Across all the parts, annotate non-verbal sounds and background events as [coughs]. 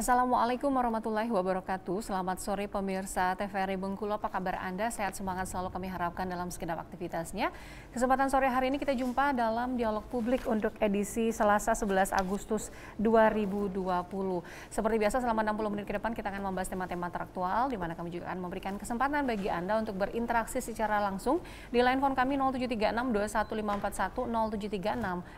Assalamualaikum warahmatullahi wabarakatuh. Selamat sore pemirsa TVRI Bengkulu. Apa kabar Anda? Sehat semangat selalu kami harapkan dalam segenap aktivitasnya. Kesempatan sore hari ini kita jumpa dalam dialog publik untuk edisi Selasa 11 Agustus 2020. Seperti biasa selama 60 menit ke depan kita akan membahas tema-tema teraktual di mana kami juga akan memberikan kesempatan bagi Anda untuk berinteraksi secara langsung di line phone kami 0736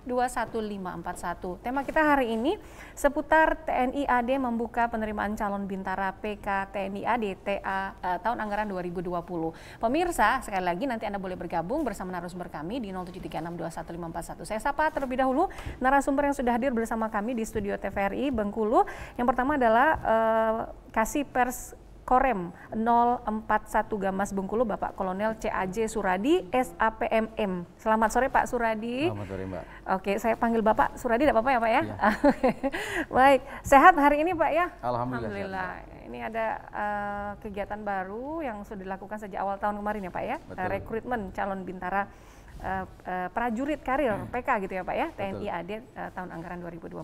21541 Tema kita hari ini seputar TNI AD membuka penerimaan calon bintara PK TNI AD TA eh, tahun anggaran 2020. Pemirsa, sekali lagi nanti Anda boleh bergabung bersama narasumber kami di 0736215541. Saya sapa terlebih dahulu narasumber yang sudah hadir bersama kami di studio TVRI Bengkulu. Yang pertama adalah eh, kasih pers Korem 041 Gamas Bengkulu Bapak Kolonel CAJ Suradi SAPMM. Selamat sore Pak Suradi. Selamat sore Mbak. Oke, saya panggil Bapak Suradi tidak apa-apa ya Pak ya? ya. [laughs] Baik, sehat hari ini Pak ya? Alhamdulillah. Alhamdulillah. Sehat, ini ada uh, kegiatan baru yang sudah dilakukan sejak awal tahun kemarin ya Pak ya? Betul. rekrutmen calon bintara Uh, uh, prajurit karir hmm. PK gitu ya Pak ya TNI AD uh, tahun anggaran 2020.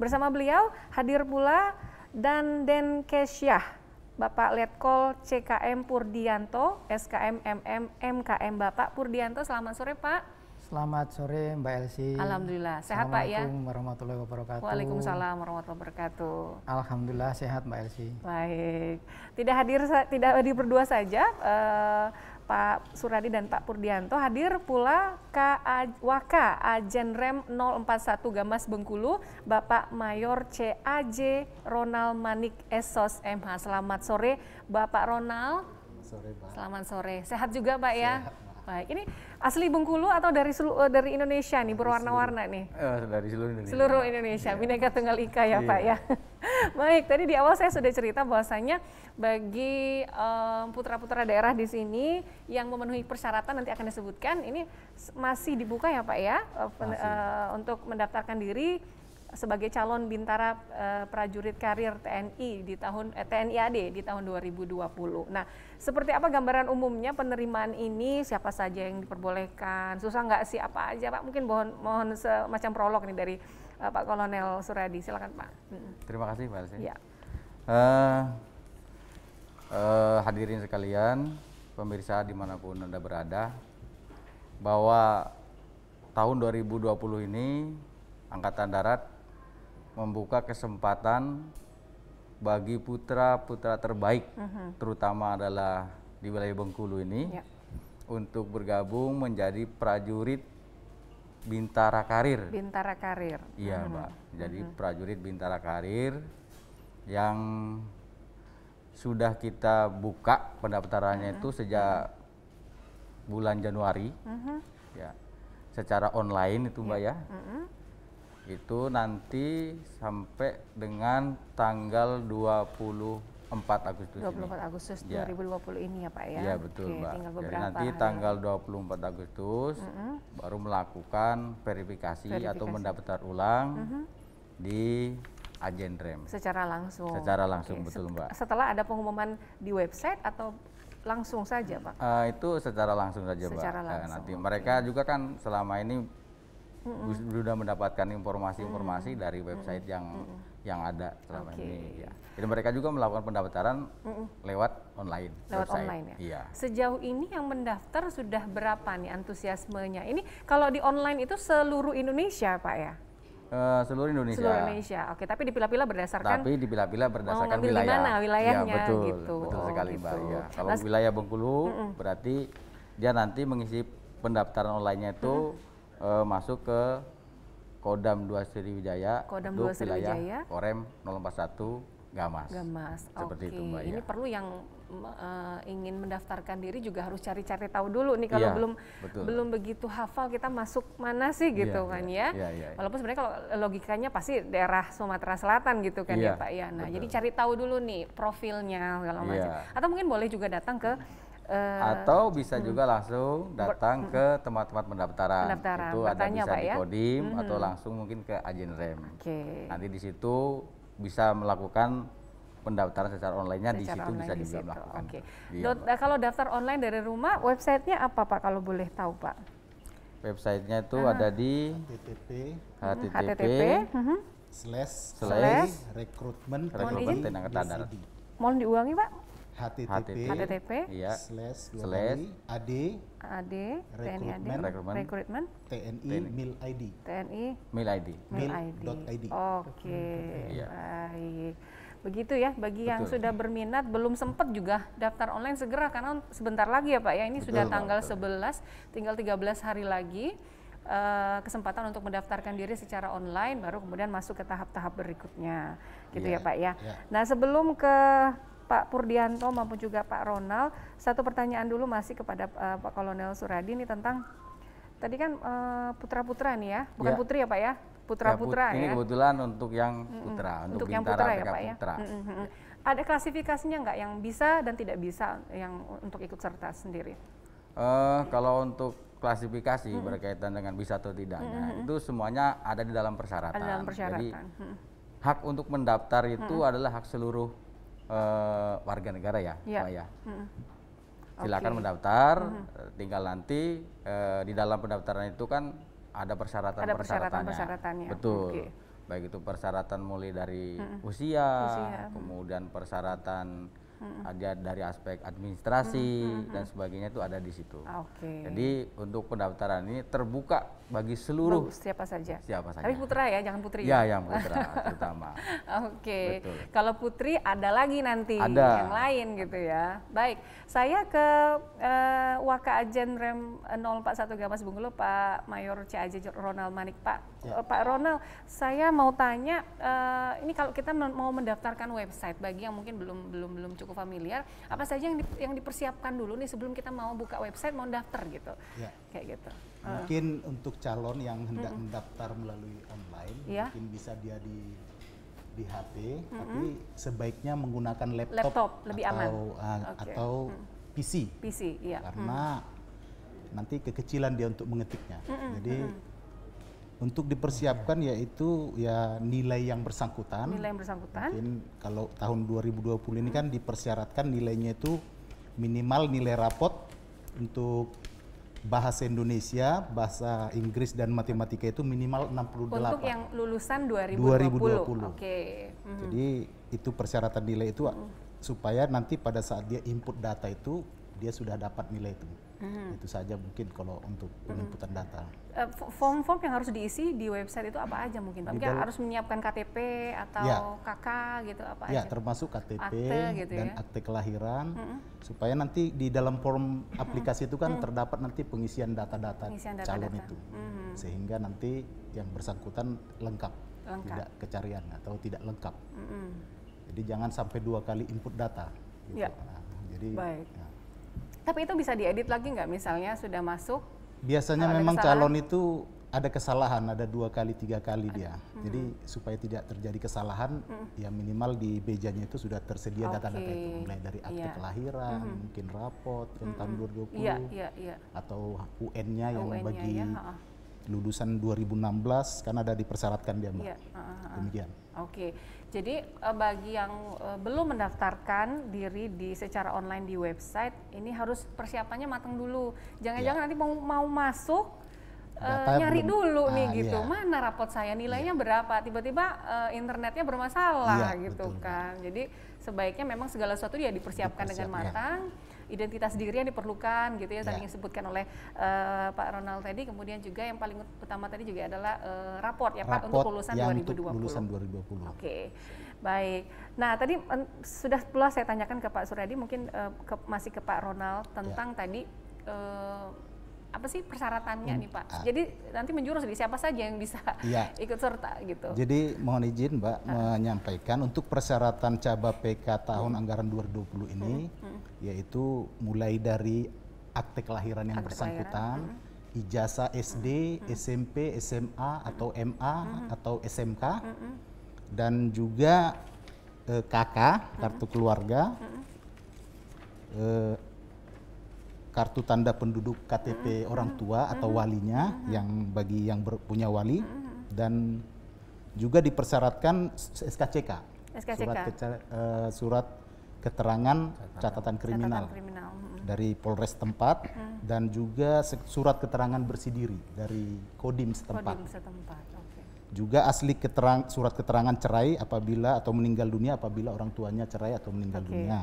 Bersama beliau hadir pula dan Den Kesyah Bapak Letkol CKM Purdianto, SKM MM MKM Bapak Purdianto. Selamat sore Pak. Selamat sore Mbak Elsi. Alhamdulillah sehat Pak ya. Assalamualaikum warahmatullahi wabarakatuh. Waalaikumsalam warahmatullahi wabarakatuh. Alhamdulillah sehat Mbak Elsi. Baik. Tidak hadir tidak hadir berdua saja. Uh, Pak Suradi dan Pak Purdianto. Hadir pula KA Waka Ajen Rem 041 Gamas Bengkulu, Bapak Mayor CAJ Ronald Manik Esos MH. Selamat sore Bapak Ronald. Selamat sore, Pak. Selamat sore. Sehat juga, Pak ya? Sehat. Baik, ini asli Bengkulu atau dari seluruh, eh, dari Indonesia nih berwarna-warna nih? Eh, dari seluruh Indonesia. Seluruh Indonesia, yeah. bineka tunggal ika ya yeah. Pak iya. ya. [laughs] Baik, tadi di awal saya sudah cerita bahwasanya bagi um, putra-putra daerah di sini yang memenuhi persyaratan nanti akan disebutkan ini masih dibuka ya Pak ya uh, untuk mendaftarkan diri sebagai calon bintara uh, prajurit karir TNI di tahun eh, TNI AD di tahun 2020. Nah, seperti apa gambaran umumnya penerimaan ini? Siapa saja yang diperbolehkan? Susah nggak sih apa aja, Pak? Mungkin mohon mohon semacam prolog nih dari uh, Pak Kolonel Suradi. Silakan, Pak. Terima kasih, Mbak Elsa. Ya. Uh, eh, uh, hadirin sekalian, pemirsa dimanapun Anda berada, bahwa tahun 2020 ini Angkatan Darat membuka kesempatan bagi putra-putra terbaik, uh mhm. -huh. terutama adalah di wilayah Bengkulu ini, yeah. untuk bergabung menjadi prajurit Bintara Karir. Bintara Karir. Iya, uh mhm. -huh. Mbak. Jadi uh mhm. -huh. prajurit Bintara Karir yang sudah kita buka pendaftarannya uh -huh. itu sejak uh -huh. bulan Januari. Uh -huh. Ya. Secara online itu, Mbak ya. ya. Uh -huh itu nanti sampai dengan tanggal 24 Agustus 24 ini. Agustus ya. 2020 ini ya Pak ya? Iya betul Oke, Mbak. Jadi nanti hari. tanggal 24 Agustus mm -hmm. baru melakukan verifikasi, verifikasi. atau mendaftar ulang mm -hmm. di Ajen Rem. Secara langsung? Secara langsung Oke. betul Mbak. Setelah ada pengumuman di website atau langsung saja Pak? Uh, itu secara langsung saja secara Pak. Eh, langsung. Uh, nanti mereka Oke. juga kan selama ini mm sudah mendapatkan informasi-informasi mm dari website yang mm yang ada selama okay. ini ya. Jadi mereka juga melakukan pendaftaran mm lewat online. Lewat website. online ya. Iya. Sejauh ini yang mendaftar sudah berapa nih antusiasmenya? Ini kalau di online itu seluruh Indonesia pak ya? Eh, seluruh Indonesia. Seluruh Indonesia. Oke, tapi dipilah-pilah berdasarkan Tapi dipilah-pilah berdasarkan mau oh, wilayah. Mana wilayahnya ya, betul, gitu. Betul oh, sekali, gitu. Ya. Kalau Mas, wilayah Bengkulu mm berarti dia nanti mengisi pendaftaran online-nya itu mm uh, masuk ke Kodam 2 Sriwijaya, Kodam 2 Sriwijaya, Korem 041 Gamas. Gamas. Seperti okay. itu Mbak. Ya. Ini ya. perlu yang uh, ingin mendaftarkan diri juga harus cari-cari tahu dulu nih kalau ya, belum betul. belum begitu hafal kita masuk mana sih iya, gitu ya, kan ya. ya. ya, ya. Walaupun sebenarnya kalau eh, logikanya pasti daerah Sumatera Selatan gitu kan ya, ya Pak ya. Nah, betul. jadi cari tahu dulu nih profilnya kalau iya. macam. Atau mungkin boleh juga datang ke Uh, atau bisa hmm. juga langsung datang ke tempat-tempat pendaftaran. pendaftaran. Itu ada bisa Pak, di ya. Kodim hmm. atau langsung mungkin ke Ajen Rem. Okay. Nanti di situ bisa melakukan pendaftaran secara onlinenya secara di situ online bisa juga situ. melakukan. Okay. Iya, nah, kalau daftar online dari rumah, websitenya apa Pak kalau boleh tahu Pak? Websitenya itu ah. ada di http http, HTTP. Mm-hmm. slash slash rekrutmen tenaga darat. Mohon diulangi Pak http, http iya, slash slash ad ad recruitment, recruitment, recruitment tni, TNI mil id tni mil id mil id oke okay. iya. baik begitu ya bagi Betul. yang sudah berminat belum sempat juga daftar online segera karena sebentar lagi ya Pak ya ini Betul, sudah tanggal 11 tinggal 13 hari lagi uh, kesempatan untuk mendaftarkan diri secara online baru kemudian masuk ke tahap-tahap berikutnya gitu yeah. ya iya. Pak ya. Yeah. Nah, sebelum ke Pak Purdianto maupun juga Pak Ronald. Satu pertanyaan dulu masih kepada uh, Pak Kolonel Suradi ini tentang tadi kan uh, putra-putra nih ya, bukan ya. putri ya Pak ya? Putra-putra ya, ya. Ini kebetulan untuk yang putra, mm hmm untuk, untuk yang putra ya Pak ya. Mm Ada klasifikasinya nggak yang bisa dan tidak bisa yang untuk ikut serta sendiri? Uh, kalau untuk klasifikasi mm -hmm. berkaitan dengan bisa atau tidaknya mm -hmm. itu semuanya ada di dalam persyaratan. Ada dalam persyaratan. Jadi mm -hmm. hak untuk mendaftar itu mm -hmm. adalah hak seluruh uh, warga negara ya, ya. Pak ya. Hmm. Silakan okay. mendaftar, hmm. tinggal nanti uh, di dalam pendaftaran itu kan ada persyaratan ada persyaratan Betul. Okay. Baik itu persyaratan mulai dari hmm. usia, usia, kemudian persyaratan hmm. ada dari aspek administrasi hmm. dan sebagainya itu ada di situ. Okay. Jadi untuk pendaftaran ini terbuka bagi seluruh Bagus, siapa saja. Siapa saja. Tapi putra ya, jangan putri. Ya, ya yang putra terutama. [laughs] Oke. Okay. Kalau putri ada lagi nanti ada. yang lain gitu ya. Baik, saya ke uh, Waka Ajen Rem 041 eh, Gamas Bungkulu Pak Mayor Caje Ronald Manik Pak. Ya. Eh, Pak Ronald, saya mau tanya uh, ini kalau kita mau mendaftarkan website bagi yang mungkin belum belum belum cukup familiar apa saja yang di, yang dipersiapkan dulu nih sebelum kita mau buka website mau daftar gitu ya. kayak gitu mungkin uh. untuk calon yang hendak mm -hmm. mendaftar melalui online ya. mungkin bisa dia di di HP mm -hmm. tapi sebaiknya menggunakan laptop, laptop lebih atau, aman uh, ah, okay. atau mm. PC PC iya karena mm. nanti kekecilan dia untuk mengetiknya mm -hmm. jadi mm -hmm untuk dipersiapkan iya. yaitu ya nilai yang bersangkutan. Nilai yang bersangkutan. Mungkin kalau tahun 2020 ini kan dipersyaratkan nilainya itu minimal nilai rapot untuk bahasa Indonesia, bahasa Inggris dan matematika itu minimal 68. Untuk yang lulusan 2020. 2020. Oke. Okay. -hmm. Jadi itu persyaratan nilai itu -hmm. supaya nanti pada saat dia input data itu dia sudah dapat nilai itu. Hmm. Itu saja mungkin kalau untuk penginputan hmm. data. Eh, form-form yang harus diisi di website itu apa aja mungkin? Mungkin Mungkin harus menyiapkan KTP atau ya. KK gitu apa ya, aja? termasuk KTP akte, gitu dan ya? akte kelahiran hmm. supaya nanti di dalam form hmm. aplikasi hmm. itu kan hmm. terdapat nanti pengisian data-data calon data. itu hmm. sehingga nanti yang bersangkutan lengkap, lengkap. tidak kecarian atau tidak lengkap. Hmm. Jadi jangan sampai dua kali input data. Gitu. Ya. Nah, jadi. Baik. Ya tapi itu bisa diedit lagi nggak misalnya sudah masuk? Biasanya eh, memang kesalahan? calon itu ada kesalahan, ada dua kali tiga kali dia. hmm Jadi supaya tidak terjadi kesalahan, hmm ya minimal di bejanya itu sudah tersedia data data-data itu, mulai dari akte yeah. kelahiran, hmm mungkin rapot tentang mm-hmm. 2020, yeah, yeah, yeah. atau UN-nya yang un bagi ya. lulusan 2016 karena ada dipersyaratkan dia, mbak. Yeah. Iya, Demikian. Oke. Okay. Jadi eh, bagi yang eh, belum mendaftarkan diri di secara online di website, ini harus persiapannya matang dulu. Jangan-jangan ya. nanti mau, mau masuk uh, nyari belum, dulu ah, nih gitu. Iya. Mana rapot saya nilainya iya. berapa? Tiba-tiba uh, internetnya bermasalah iya, gitu betul. kan. Jadi sebaiknya memang segala sesuatu ya dipersiapkan, Dipersiap, dengan ya. matang identitas diri yang diperlukan gitu ya yeah. tadi ya. disebutkan oleh uh, Pak Ronald tadi kemudian juga yang paling utama tadi juga adalah uh, raport ya Pak untuk lulusan yang 2020. Untuk 2020. Oke. Okay. Baik. Nah, tadi sudah pula saya tanyakan ke Pak Suryadi mungkin uh, ke, masih ke Pak Ronald tentang yeah. tadi uh, apa sih persyaratannya hmm. nih Pak? Ah. Jadi nanti menjurus di siapa saja yang bisa ya. [laughs] ikut serta gitu. Jadi mohon izin Mbak ah. menyampaikan untuk persyaratan Caba PK tahun hmm. anggaran 2020 ini hmm. Hmm. yaitu mulai dari akte kelahiran yang akte bersangkutan, Hmm. ijazah SD, hmm. SMP, SMA hmm. atau MA hmm. atau SMK hmm, hmm. dan juga eh, KK hmm. kartu hmm. keluarga. Hmm. Eh, kartu tanda penduduk KTP hmm. orang tua atau hmm. walinya hmm. yang bagi yang ber, punya wali dan juga dipersyaratkan SKCK, SKCK. surat uh, surat keterangan catatan, catatan kriminal, catatan kriminal. dari Polres tempat hmm. dan juga surat keterangan bersih diri dari Kodim setempat. Kodim setempat. Juga asli keterang, surat keterangan cerai apabila atau meninggal dunia apabila orang tuanya cerai atau meninggal okay. dunia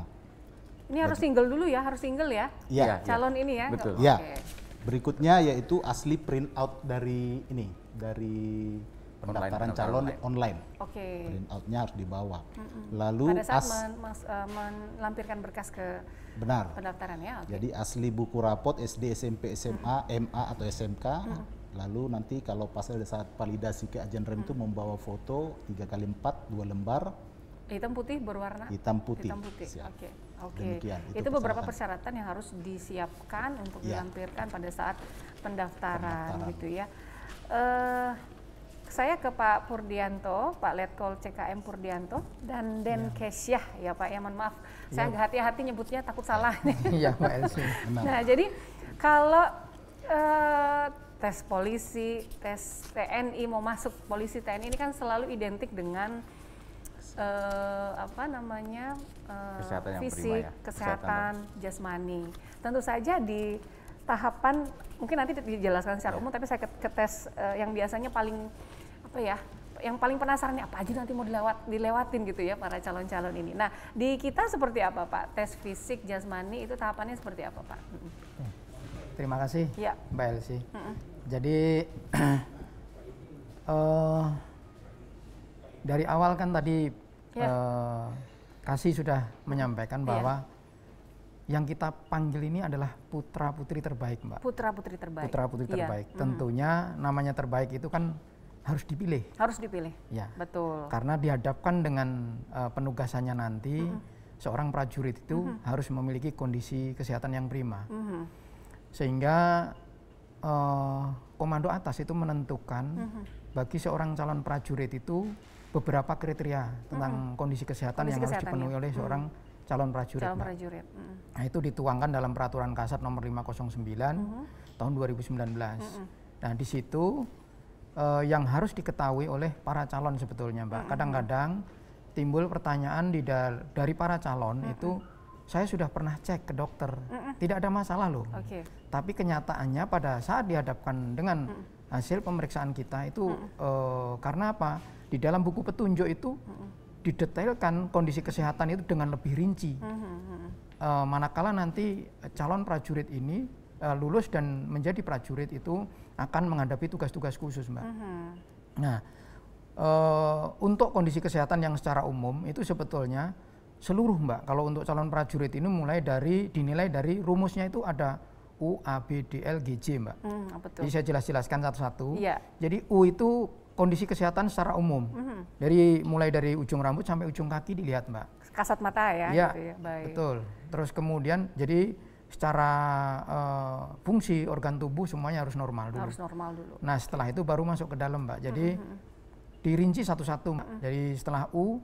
ini harus single dulu ya, harus single ya. Iya. iya. Calon ini ya. Betul. Iya. Okay. Berikutnya yaitu asli print out dari ini, dari pendaftaran online, calon online. Oke. Okay. Print outnya harus dibawa. Mm -hmm. Lalu pada saat as mas, uh, melampirkan berkas ke benar pendaftaran ya. Okay. Jadi asli buku rapot SD, SMP, SMA, mm -hmm. MA atau SMK. Mm -hmm. Lalu nanti kalau pas ada saat validasi ke agen rem itu -hmm. membawa foto tiga kali empat dua lembar. Hitam putih berwarna. Hitam putih. putih. Oke. Okay. Oke. Demikian. Itu, itu beberapa persyaratan yang harus disiapkan untuk ya. dilampirkan pada saat pendaftaran, pendaftaran. gitu ya. Uh, saya ke Pak Purdianto, Pak Letkol CKM Purdianto dan Den ya. Kesyah ya Pak. Ya mohon maaf, ya. saya nggak hati-hati nyebutnya takut salah. [laughs] Iya Pak Elsi. Ya, nah jadi kalau uh, tes polisi, tes TNI mau masuk polisi TNI ini kan selalu identik dengan uh, apa namanya uh, kesehatan eh, fisik, prima ya. kesehatan, kesehatan jasmani. Tentu saja di tahapan mungkin nanti dijelaskan secara ya. umum, tapi saya ke, ke tes uh, yang biasanya paling apa ya? Yang paling penasaran apa aja nanti mau dilewat, dilewatin gitu ya para calon-calon ini. Nah di kita seperti apa Pak? Tes fisik jasmani itu tahapannya seperti apa Pak? Hmm. Terima kasih ya. Mbak Elsi. Mm -mm. Jadi uh, [clears throat] dari awal kan tadi yeah. Ya. uh, Kasih sudah menyampaikan iya. bahwa yeah. yang kita panggil ini adalah putra putri terbaik, Mbak. Putra putri terbaik. Putra putri yeah. terbaik. Mm. Tentunya namanya terbaik itu kan harus dipilih. Harus dipilih. Ya. Betul. Karena dihadapkan dengan uh, penugasannya nanti, mm -hmm. seorang prajurit itu mm -hmm. harus memiliki kondisi kesehatan yang prima. Mm -hmm. Sehingga uh, komando atas itu menentukan mm -hmm. bagi seorang calon prajurit itu beberapa kriteria tentang mm -hmm. kondisi kesehatan kondisi yang harus ya. dipenuhi ya. oleh seorang mm -hmm. calon prajurit. Calon prajurit. Mm -hmm. Nah, itu dituangkan dalam peraturan Kasat nomor 509 mm -hmm. tahun 2019. Mm -hmm. Nah, di situ uh, yang harus diketahui oleh para calon sebetulnya, Mbak. Kadang-kadang mm -hmm. timbul pertanyaan di dari para calon mm -hmm. itu saya sudah pernah cek ke dokter, mm -mm. tidak ada masalah loh. Okay. Tapi kenyataannya pada saat dihadapkan dengan mm hasil pemeriksaan kita itu mm -mm. Uh, karena apa? Di dalam buku petunjuk itu didetailkan kondisi kesehatan itu dengan lebih rinci. Uh, manakala nanti calon prajurit ini uh, lulus dan menjadi prajurit itu akan menghadapi tugas-tugas khusus, Mbak. Mm-hmm. Nah, uh, untuk kondisi kesehatan yang secara umum itu sebetulnya seluruh Mbak. Kalau untuk calon prajurit ini mulai dari dinilai dari rumusnya itu ada U, A, B, D, L, G, J Mbak. Hmm, Jadi saya jelas-jelaskan satu-satu. Ya. Jadi U itu kondisi kesehatan secara umum. Mm -hmm. Dari mulai dari ujung rambut sampai ujung kaki dilihat, Mbak. Kasat mata ya. Iya, gitu ya. betul. Terus kemudian jadi secara uh, fungsi organ tubuh semuanya harus normal dulu. Harus normal dulu. Nah setelah itu baru masuk ke dalam, Mbak. Jadi mm -hmm. dirinci satu-satu. Mm -hmm. Jadi setelah U,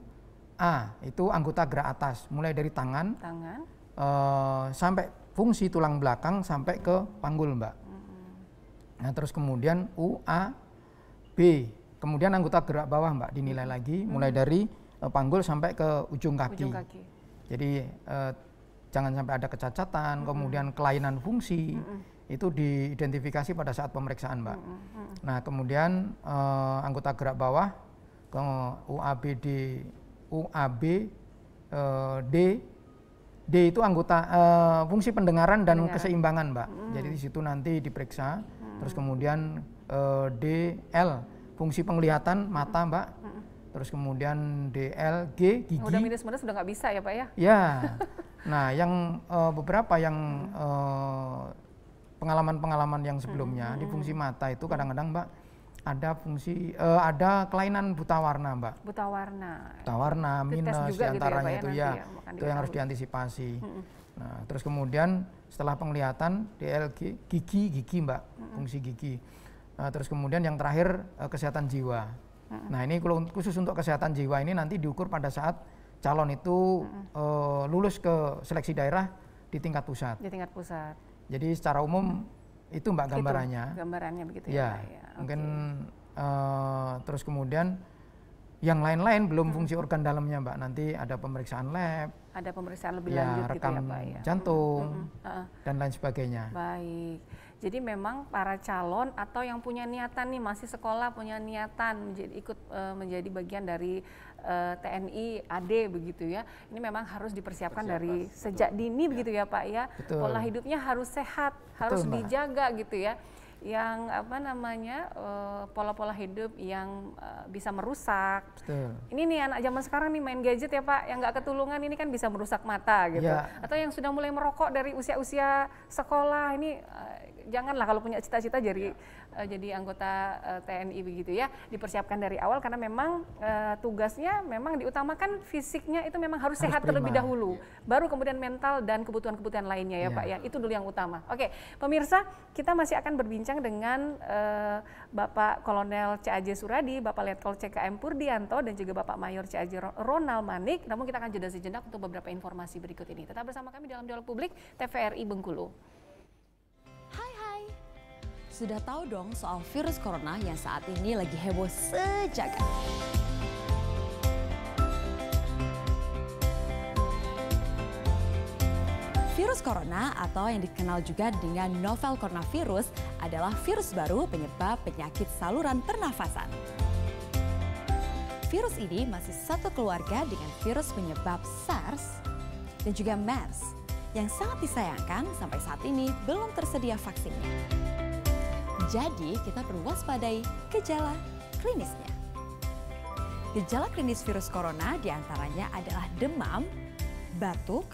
A itu anggota gerak atas, mulai dari tangan, tangan. Uh, sampai fungsi tulang belakang sampai ke panggul, Mbak. Mm -hmm. Nah terus kemudian U, A, B Kemudian anggota gerak bawah Mbak dinilai hmm. lagi hmm. mulai dari uh, panggul sampai ke ujung kaki. Ujung kaki. Jadi uh, jangan sampai ada kecacatan, hmm. kemudian kelainan fungsi hmm. itu diidentifikasi pada saat pemeriksaan Mbak. Hmm. Hmm. hmm. Nah kemudian uh, anggota gerak bawah ke UABD UAB uh, D D itu anggota uh, fungsi pendengaran dan pendengaran. keseimbangan, Mbak. Hmm. Jadi di situ nanti diperiksa, hmm. terus kemudian uh, D L fungsi penglihatan mata mbak terus kemudian DLG gigi udah minus-minus udah nggak bisa ya pak ya ya nah yang uh, beberapa yang eh, pengalaman-pengalaman uh, yang sebelumnya hmm. di fungsi mata itu kadang-kadang mbak ada fungsi uh, ada kelainan buta warna mbak buta warna buta warna minus diantaranya gitu ya, ya itu ya, ya itu yang harus diantisipasi -hmm. nah terus kemudian setelah penglihatan DLG gigi gigi mbak -hmm. fungsi gigi Eh, terus kemudian yang terakhir uh, kesehatan jiwa. Uh -uh. Nah ini khusus untuk kesehatan jiwa ini nanti diukur pada saat calon itu uh -uh. Uh, lulus ke seleksi daerah di tingkat pusat. Di tingkat pusat. Jadi secara umum hmm. itu mbak gambarannya. Itu, gambarannya begitu ya. ya, ya. Mungkin uh, terus kemudian yang lain-lain belum hmm. fungsi organ dalamnya mbak. Nanti ada pemeriksaan lab. Ada pemeriksaan lebih ya, lanjut gitu ya, mbak, ya. jantung hmm. uh -uh. dan lain sebagainya. Baik. Jadi memang para calon atau yang punya niatan nih masih sekolah punya niatan menjadi ikut e, menjadi bagian dari e, TNI AD begitu ya. Ini memang harus dipersiapkan dari betul. sejak dini ya. begitu ya Pak ya. Betul. Pola hidupnya harus sehat, harus betul, dijaga gitu ya. Yang apa namanya e, pola-pola e, hidup yang e, bisa merusak. Betul. Ini nih anak zaman sekarang nih main gadget ya Pak, yang nggak ketulungan ini kan bisa merusak mata gitu. Ya. Atau yang sudah mulai merokok dari usia-usia sekolah ini e, janganlah kalau punya cita-cita jadi ya. uh, jadi anggota uh, eh, TNI begitu ya dipersiapkan dari awal karena memang uh, tugasnya memang diutamakan fisiknya itu memang harus, harus sehat prima. terlebih dahulu ya. baru kemudian mental dan kebutuhan-kebutuhan lainnya ya ya Pak ya itu dulu yang utama. Oke, pemirsa kita masih akan berbincang dengan uh, Bapak Kolonel CAJ Suradi, Bapak Letkol CKM Purdianto dan juga Bapak Mayor CAJ Ronald Manik. Namun kita akan jeda sejenak untuk beberapa informasi berikut ini. Tetap bersama kami dalam Dialog Publik TVRI Bengkulu. Sudah tahu dong soal virus corona yang saat ini lagi heboh sejagat. Virus corona atau yang dikenal juga dengan novel coronavirus adalah virus baru penyebab penyakit saluran pernafasan. Virus ini masih satu keluarga dengan virus penyebab SARS dan juga MERS yang sangat disayangkan sampai saat ini belum tersedia vaksinnya. Jadi, kita perlu waspadai gejala klinisnya. Gejala klinis virus corona diantaranya adalah demam, batuk,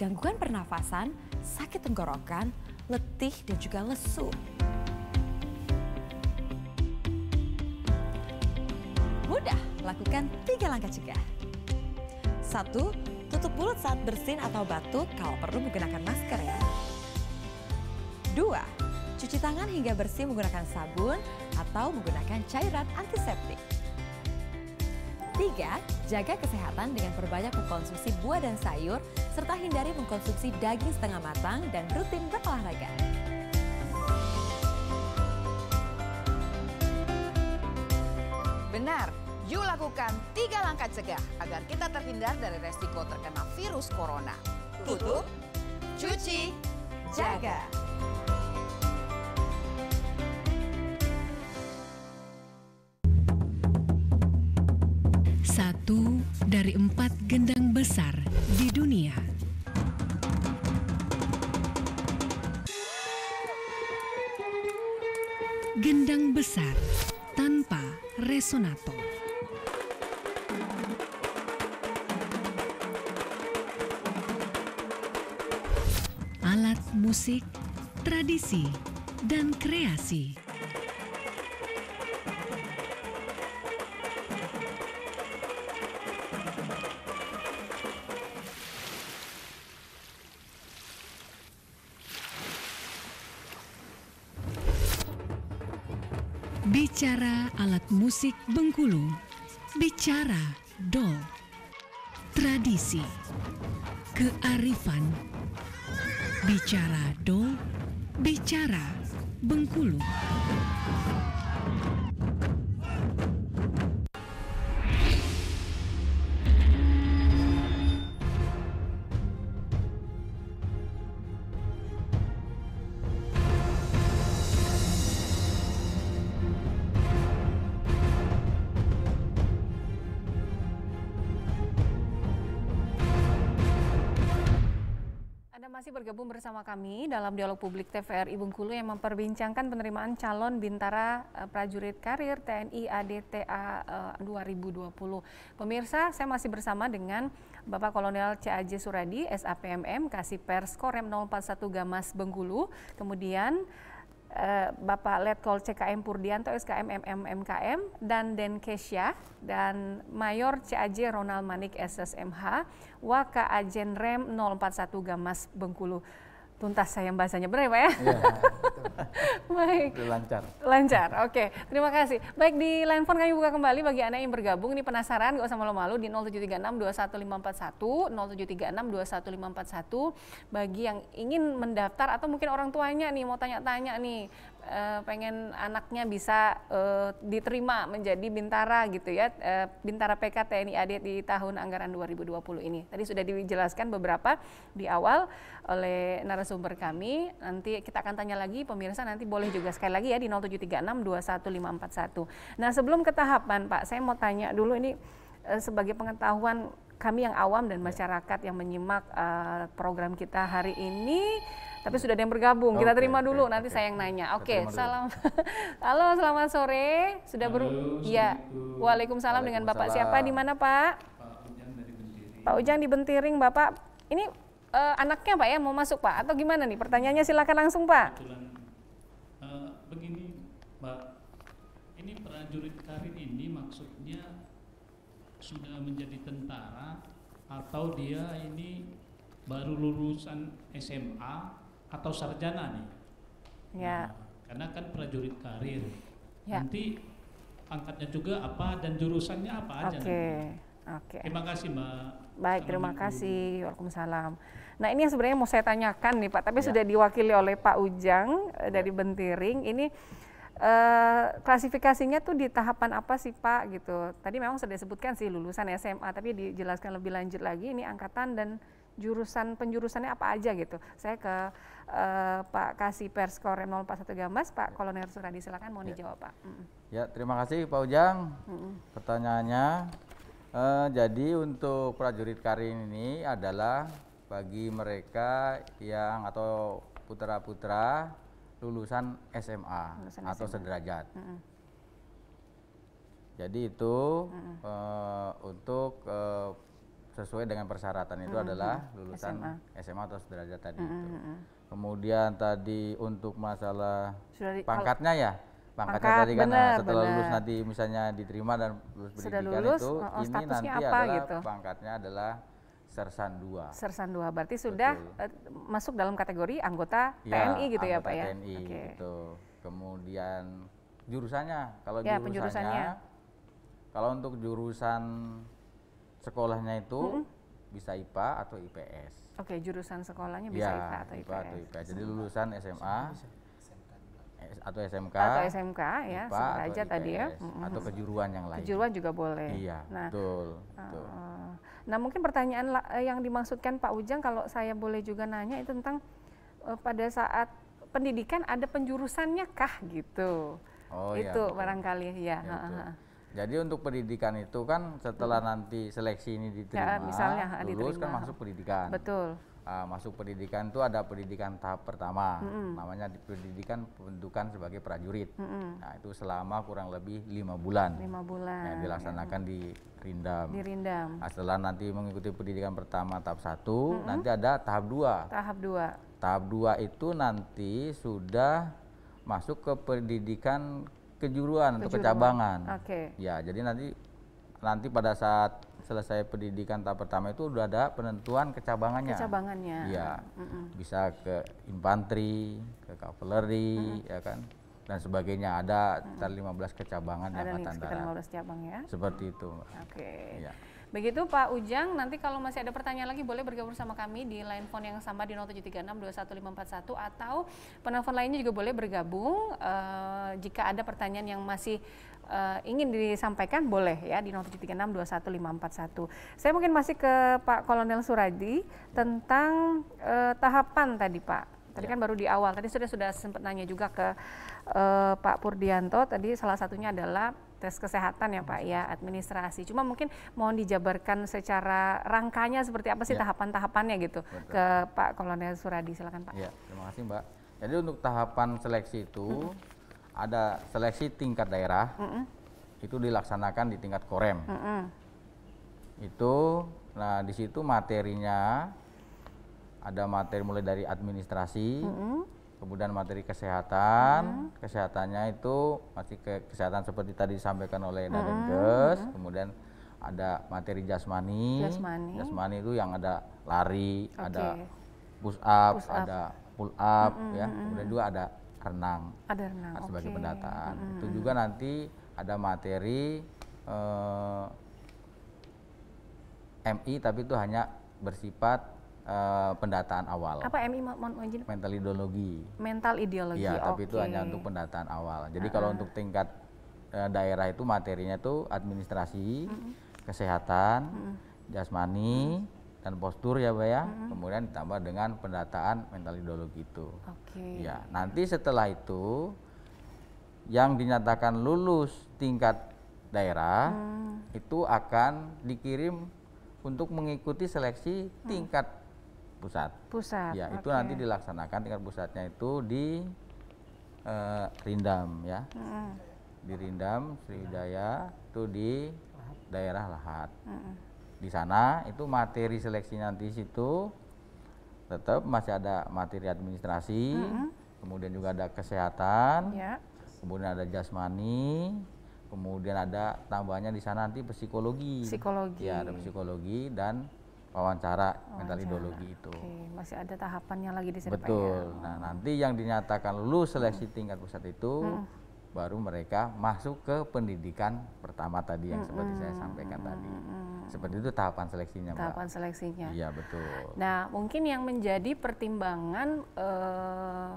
gangguan pernafasan, sakit tenggorokan, letih, dan juga lesu. Mudah, lakukan tiga langkah cegah. Satu, tutup mulut saat bersin atau batuk, kalau perlu menggunakan masker ya. Dua, Cuci tangan hingga bersih menggunakan sabun atau menggunakan cairan antiseptik. 3. Jaga kesehatan dengan perbanyak mengkonsumsi buah dan sayur, serta hindari mengkonsumsi daging setengah matang dan rutin berolahraga. Benar, yuk lakukan tiga langkah cegah agar kita terhindar dari resiko terkena virus corona. Tutup, cuci, jaga. dari empat gendang besar di dunia. Gendang besar tanpa resonator. Alat musik, tradisi, dan kreasi musik Bengkulu, bicara dol, tradisi, kearifan, bicara dol, bicara Bengkulu. masih bergabung bersama kami dalam dialog publik TVRI Bengkulu yang memperbincangkan penerimaan calon bintara eh, prajurit karir TNI ADTA 2020. Pemirsa, saya masih bersama dengan Bapak Kolonel CAJ Suradi, SAPMM, Kasih Pers Korem 041 Gamas Bengkulu, kemudian Eh, Bapak Letkol CKM Purdianto SKM MMMKM dan Den Kesya dan Mayor CAJ Ronald Manik SSMH Waka Ajen Rem e 041 Gamas Bengkulu tuntas saya bahasanya benar ya Pak ya? Iya, [laughs] Baik. Lancar. Lancar, oke. Okay. Terima kasih. Baik, di line phone kami buka kembali bagi Anda yang bergabung. Ini penasaran, gak usah malu-malu di 0736-21541, 0736-21541. Bagi yang ingin mendaftar atau mungkin orang tuanya nih mau tanya-tanya nih, uh, pengen anaknya bisa uh, diterima menjadi bintara gitu ya uh, bintara PK TNI AD di tahun anggaran 2020 ini. Tadi sudah dijelaskan beberapa di awal oleh narasumber kami. Nanti kita akan tanya lagi pemirsa nanti boleh juga sekali lagi ya di 0736-21541 Nah, sebelum ke tahapan Pak, saya mau tanya dulu ini uh, sebagai pengetahuan kami yang awam dan masyarakat yang menyimak uh, program kita hari ini tapi sudah ada yang bergabung. Okay, Kita terima dulu okay, nanti okay. saya yang nanya. Oke, okay, salam. [laughs] Halo, selamat sore. Sudah ber Iya. Waalaikumsalam dengan Bapak siapa? Di mana, Pak? Pak Ujang di Bentiring, Bapak. Ini uh, anaknya Pak ya mau masuk Pak atau gimana nih? Pertanyaannya silakan langsung Pak. Uh, begini, Pak. Ini prajurit karir ini maksudnya sudah menjadi tentara atau dia ini baru lulusan SMA atau sarjana nih. Ya. Nah, karena kan prajurit karir. Ya. Nanti angkatnya juga apa dan jurusannya apa aja. Oke. Oke. Okay. Terima kasih, Mbak. Baik, terima kasih. Waalaikumsalam. Nah, ini yang sebenarnya mau saya tanyakan nih, Pak, tapi ya. sudah diwakili oleh Pak Ujang eh, ya. dari Bentiring. Ini eh, klasifikasinya tuh di tahapan apa sih, Pak gitu. Tadi memang sudah disebutkan sih lulusan SMA, tapi dijelaskan lebih lanjut lagi ini angkatan dan jurusan penjurusannya apa aja gitu. Saya ke uh, Pak Kasih Pers Korem 041 Gambas, Pak Kolonel Suradi silakan mau ya. dijawab Pak. Mm Ya terima kasih Pak Ujang. Mm Pertanyaannya, uh, jadi untuk prajurit Karin ini adalah bagi mereka yang atau putra putra lulusan SMA lulusan atau SMA. sederajat. -mm. Jadi itu mm -mm. Uh, untuk uh, sesuai dengan persyaratan itu mm -hmm. adalah lulusan SMA. SMA atau sederajat tadi mm -hmm. itu. Kemudian tadi untuk masalah di, pangkatnya ya, pangkatnya pangkat, tadi kan setelah bener. lulus nanti misalnya diterima dan lulus pendidikan itu, oh, oh ini nanti apa, adalah gitu. pangkatnya adalah Sersan dua. Sersan dua berarti sudah Betul. Eh, masuk dalam kategori anggota ya, TNI gitu ya Pak ya. TNI okay. gitu. Kemudian jurusannya kalau ya, jurusannya kalau untuk jurusan sekolahnya itu -hmm. bisa IPA atau IPS. Oke, okay, jurusan sekolahnya bisa ya, IPA atau IPA Atau IPS. Jadi lulusan SMA atau SMK atau SMK ya IPA, IPS, tadi ya atau kejuruan yang lain kejuruan juga boleh iya nah, betul, uh, betul. Uh. nah mungkin pertanyaan eh, yang dimaksudkan Pak Ujang kalau saya boleh juga nanya itu tentang eh, pada saat pendidikan ada penjurusannya kah gitu oh, iya, itu ya, betul. barangkali ya, ya betul. Jadi untuk pendidikan itu kan setelah nanti seleksi ini ya, diterima, ya, misalnya, eh, lulus kan masuk pendidikan. Betul. Uh, masuk pendidikan itu ada pendidikan tahap pertama, hmm. namanya pendidikan pembentukan sebagai prajurit. Hmm. Nah itu selama kurang lebih lima bulan. Lima bulan. Yang dilaksanakan hmm. di Rindam. Di Rindam. Nah, setelah nanti mengikuti pendidikan pertama tahap satu, hmm. nanti ada tahap dua. Tahap dua. Tahap dua itu nanti sudah masuk ke pendidikan kejuruan, atau kecabangan. Oke. Okay. Ya, jadi nanti nanti pada saat selesai pendidikan tahap pertama itu sudah ada penentuan kecabangannya. Kecabangannya. Iya. Mm -mm. Bisa ke infanteri, ke kavaleri, mm hmm ya kan? dan sebagainya ada sekitar 15 kecabangan ada yang ada. Ada sekitar 15 cabang ya. Seperti itu. Oke. Okay. Ya. Begitu Pak Ujang, nanti kalau masih ada pertanyaan lagi boleh bergabung sama kami di line phone yang sama di 0736 21541 atau penelpon lainnya juga boleh bergabung uh, jika ada pertanyaan yang masih uh, ingin disampaikan boleh ya di 0736 21541 Saya mungkin masih ke Pak Kolonel Suradi tentang uh, tahapan tadi Pak. Tadi ya. kan baru di awal. Tadi sudah sudah sempat nanya juga ke uh, Pak Purdianto. Tadi salah satunya adalah tes kesehatan ya Pak ya, administrasi. Cuma mungkin mohon dijabarkan secara rangkanya seperti apa sih ya. tahapan-tahapannya gitu Betul. ke Pak Kolonel Suradi silakan Pak. Ya, terima kasih Mbak. Jadi untuk tahapan seleksi itu -hmm. ada seleksi tingkat daerah. -hmm. Itu dilaksanakan di tingkat Korem. -hmm. Itu nah di situ materinya ada materi mulai dari administrasi -hmm kemudian materi kesehatan hmm. kesehatannya itu masih ke kesehatan seperti tadi disampaikan oleh Dadenkes hmm. kemudian ada materi jasmani jasmani, itu yang ada lari okay. ada push up, push up ada pull up hmm, ya hmm, hmm, kemudian hmm. juga ada renang ada renang nah, sebagai okay. pendataan hmm. itu juga nanti ada materi eh, MI tapi itu hanya bersifat Eh, pendataan awal. Apa MI Mental ideologi. Mental ideologi. Iya, tapi okay. itu hanya untuk pendataan awal. Jadi uh ah. -huh. kalau untuk tingkat uh, daerah itu materinya itu administrasi, uh -huh. kesehatan, uh -huh. jasmani, uh -huh. dan postur ya, Mbak ya. Uh -huh. Kemudian ditambah dengan pendataan mental ideologi itu. Oke. Okay. Ya, nanti setelah itu yang dinyatakan lulus tingkat daerah hmm. itu akan dikirim untuk mengikuti seleksi mm. tingkat pusat. Pusat. Ya, okay. itu nanti dilaksanakan tingkat pusatnya itu di uh, Rindam ya. Mm. Di Rindam Sriwijaya itu di daerah Lahat. Mm. Di sana itu materi seleksi nanti situ tetap masih ada materi administrasi, mm. kemudian juga ada kesehatan. Yeah. Kemudian ada jasmani, kemudian ada tambahannya di sana nanti psikologi. Psikologi. Ya, ada psikologi dan wawancara mental wawancara. ideologi itu. Oke, masih ada tahapannya lagi di sini. Ya? Betul. Ya? Nah, nanti yang dinyatakan lulus seleksi hmm. tingkat pusat itu hmm. baru mereka masuk ke pendidikan pertama tadi yang hmm. seperti hmm, saya sampaikan hmm. tadi. Hmm, seperti itu tahapan seleksinya, Tahapan Mbak. seleksinya. Iya, betul. Nah, mungkin yang menjadi pertimbangan eh,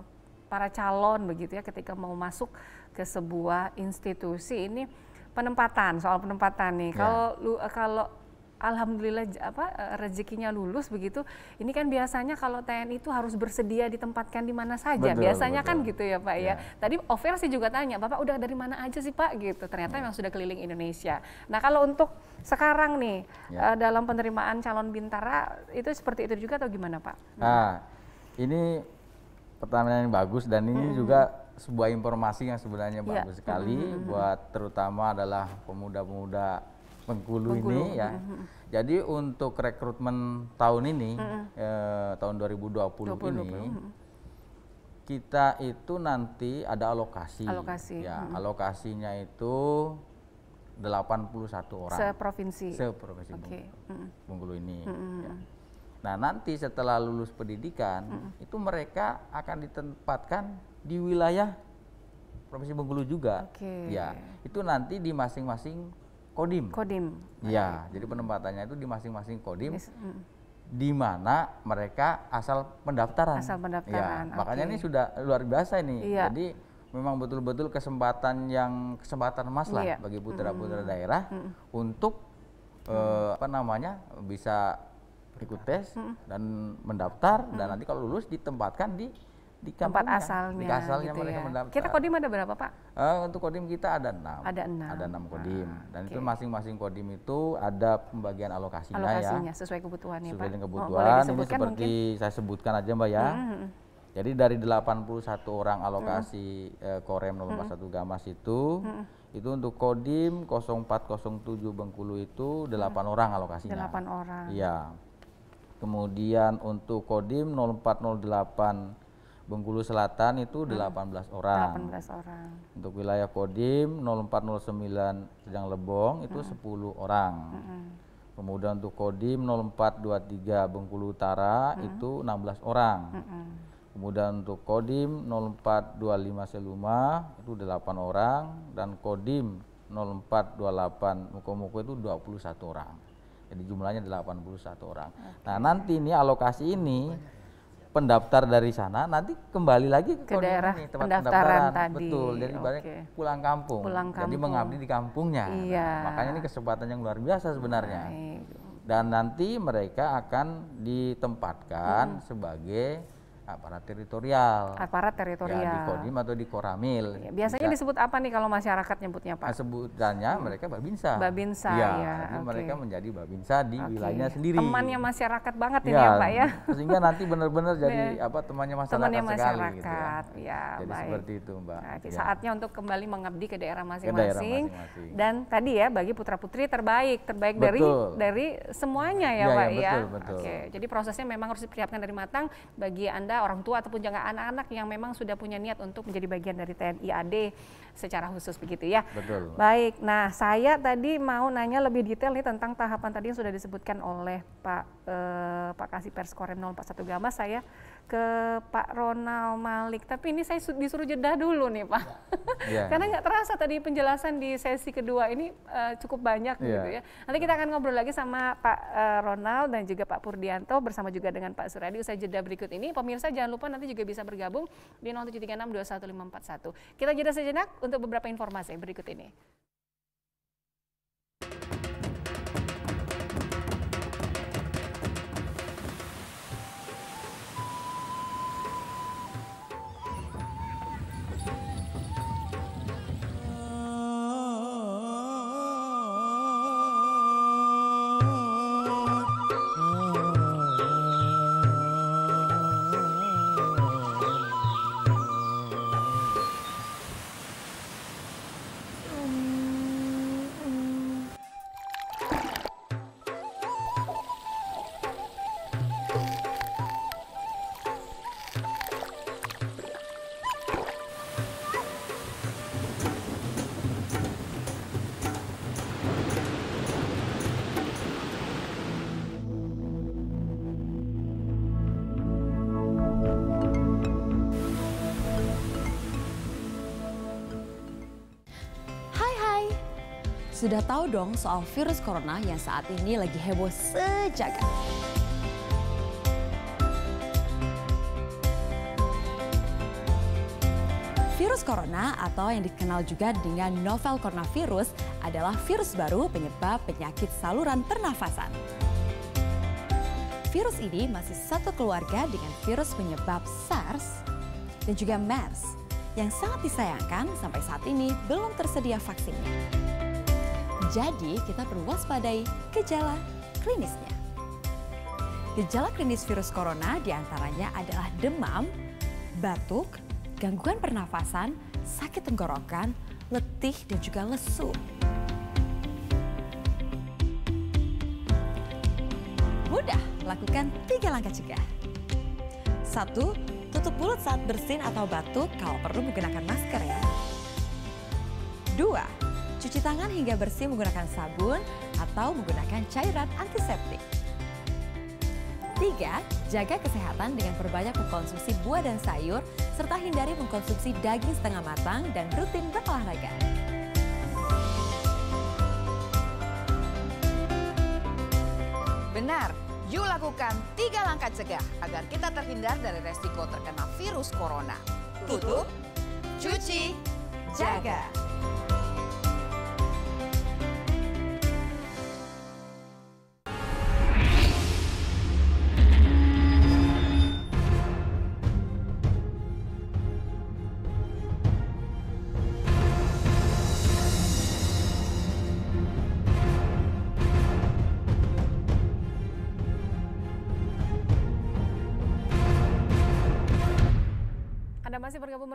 para calon begitu ya ketika mau masuk ke sebuah institusi ini penempatan, soal penempatan nih. Kalau ya. kalau eh, alhamdulillah apa e, rezekinya lulus begitu. Ini kan biasanya kalau TNI itu harus bersedia ditempatkan di mana saja. Betul, biasanya kan betul. kan gitu ya Pak ya. ya. Tadi offer sih juga tanya, Bapak udah dari mana aja sih Pak gitu. Ternyata ya. memang sudah keliling Indonesia. Nah, kalau untuk sekarang nih ya. E, dalam penerimaan calon bintara itu seperti itu juga atau gimana Pak? Nah, ini pertanyaan yang bagus dan ini hmm. juga sebuah informasi yang sebenarnya ya. bagus sekali hmm. buat terutama adalah pemuda-pemuda Bengkulu, Bengkulu. ini ya. Mm-hmm. Jadi untuk rekrutmen tahun ini mm-hmm. eh, tahun 2020 2020 ini kita itu nanti ada alokasi. Alokasi. Ya, mm-hmm. alokasinya itu 81 orang. Seprovinsi. Seprovinsi okay. Bengkulu, Bengkulu ini. Mm-hmm. Ya. Nah, nanti setelah lulus pendidikan mm-hmm. itu mereka akan ditempatkan di wilayah Provinsi Bengkulu juga. Okay. Ya, itu nanti di masing-masing kodim. Kodim. Ya, jadi penempatannya itu di masing-masing kodim. Yes. Mm. Di mana mereka asal pendaftaran. Asal iya, pendaftaran. Ya, okay. makanya ini sudah luar biasa ini. Yeah. Jadi memang betul-betul kesempatan yang kesempatan emas lah yeah. bagi putra-putra mm. daerah mm. untuk mm. Eh, apa namanya bisa ikut tes mm. dan mendaftar mm. dan nanti kalau lulus ditempatkan di di tempat asalnya, di asalnya gitu ya. mereka ya. mendaftar. Kita kodim ada berapa pak? Uh, untuk kodim kita ada enam. Ada enam. Ada enam kodim. Ah, Dan okay. itu masing-masing kodim itu ada pembagian alokasinya, ya. alokasinya ya. sesuai oh, kebutuhan ya pak. Sesuai kebutuhan. Oh, ini seperti mungkin? saya sebutkan aja mbak ya. Hmm. hmm. Jadi dari 81 orang alokasi hmm. hmm. eh, Korem 041 hmm. hmm. Gamas itu, hmm. itu untuk Kodim 0407 Bengkulu itu 8 hmm. orang alokasinya. Delapan orang. Iya. Kemudian untuk Kodim 0408 Bengkulu Selatan itu 18 hmm. orang. 18 orang. Untuk wilayah Kodim 0409 Sedang Lebong itu hmm. 10 orang. Hmm. Kemudian untuk Kodim 0423 Bengkulu Utara hmm. itu 16 orang. Hmm. Kemudian untuk Kodim 0425 Seluma itu 8 orang dan Kodim 0428 Mukomuko itu 21 orang. Jadi jumlahnya 81 orang. Okay. Nah, nanti ini alokasi ini pendaftar dari sana nanti kembali lagi ke, ke daerah ini, tempat pendaftaran, pendaftaran tadi. Betul, jadi okay. banyak pulang kampung. pulang kampung. Jadi mengabdi di kampungnya. Nah, iya. Nah, makanya ini kesempatan yang luar biasa sebenarnya. Baik. Dan nanti mereka akan ditempatkan hmm. sebagai aparat teritorial. Aparat teritorial. Ya, di Kodim atau di Koramil. Ya, biasanya Bisa. disebut apa nih kalau masyarakat nyebutnya Pak? Nah, sebutannya hmm. mereka Babinsa. Babinsa ya. ya jadi okay. mereka menjadi Babinsa di okay. wilayahnya sendiri. Temannya masyarakat banget ya, ini iya. ya Pak ya. [laughs] Sehingga nanti benar-benar jadi iya. apa temannya masyarakat, temannya masyarakat sekali masyarakat. gitu ya. ya jadi baik. seperti itu Mbak. Nah, ya. Saatnya untuk kembali mengabdi ke daerah masing-masing. Dan tadi ya bagi putra-putri terbaik, terbaik betul. dari dari semuanya ya, ya Pak iya, ya. Betul, ya. betul. Oke, jadi prosesnya memang harus dipersiapkan dari matang bagi Anda orang tua ataupun juga anak-anak yang memang sudah punya niat untuk menjadi bagian dari TNI AD secara khusus begitu ya. Betul. Baik. Nah, saya tadi mau nanya lebih detail nih tentang tahapan tadi yang sudah disebutkan oleh Pak eh, Pak Kasih Perskorem 041 Gama saya ke Pak Ronald Malik. Tapi ini saya disuruh jeda dulu nih Pak, [laughs] yeah. karena nggak terasa tadi penjelasan di sesi kedua ini uh, cukup banyak yeah. gitu ya. Nanti kita akan ngobrol lagi sama Pak uh, Ronald dan juga Pak Purdianto bersama juga dengan Pak Suradi usai jeda berikut ini. Pemirsa jangan lupa nanti juga bisa bergabung di 0736 21541. Kita jeda sejenak untuk beberapa informasi berikut ini. Sudah tahu dong soal virus corona yang saat ini lagi heboh sejagat. Virus corona atau yang dikenal juga dengan novel coronavirus adalah virus baru penyebab penyakit saluran pernafasan. Virus ini masih satu keluarga dengan virus penyebab SARS dan juga MERS yang sangat disayangkan sampai saat ini belum tersedia vaksinnya. Jadi, kita perlu waspadai gejala klinisnya. Gejala klinis virus corona diantaranya adalah demam, batuk, gangguan pernafasan, sakit tenggorokan, letih, dan juga lesu. Mudah, lakukan tiga langkah cegah. Satu, tutup mulut saat bersin atau batuk, kalau perlu menggunakan masker ya. Dua, Cuci tangan hingga bersih menggunakan sabun atau menggunakan cairan antiseptik. 3. Jaga kesehatan dengan perbanyak mengkonsumsi buah dan sayur, serta hindari mengkonsumsi daging setengah matang dan rutin berolahraga. Benar, yuk lakukan tiga langkah cegah agar kita terhindar dari resiko terkena virus corona. Tutup, cuci, jaga.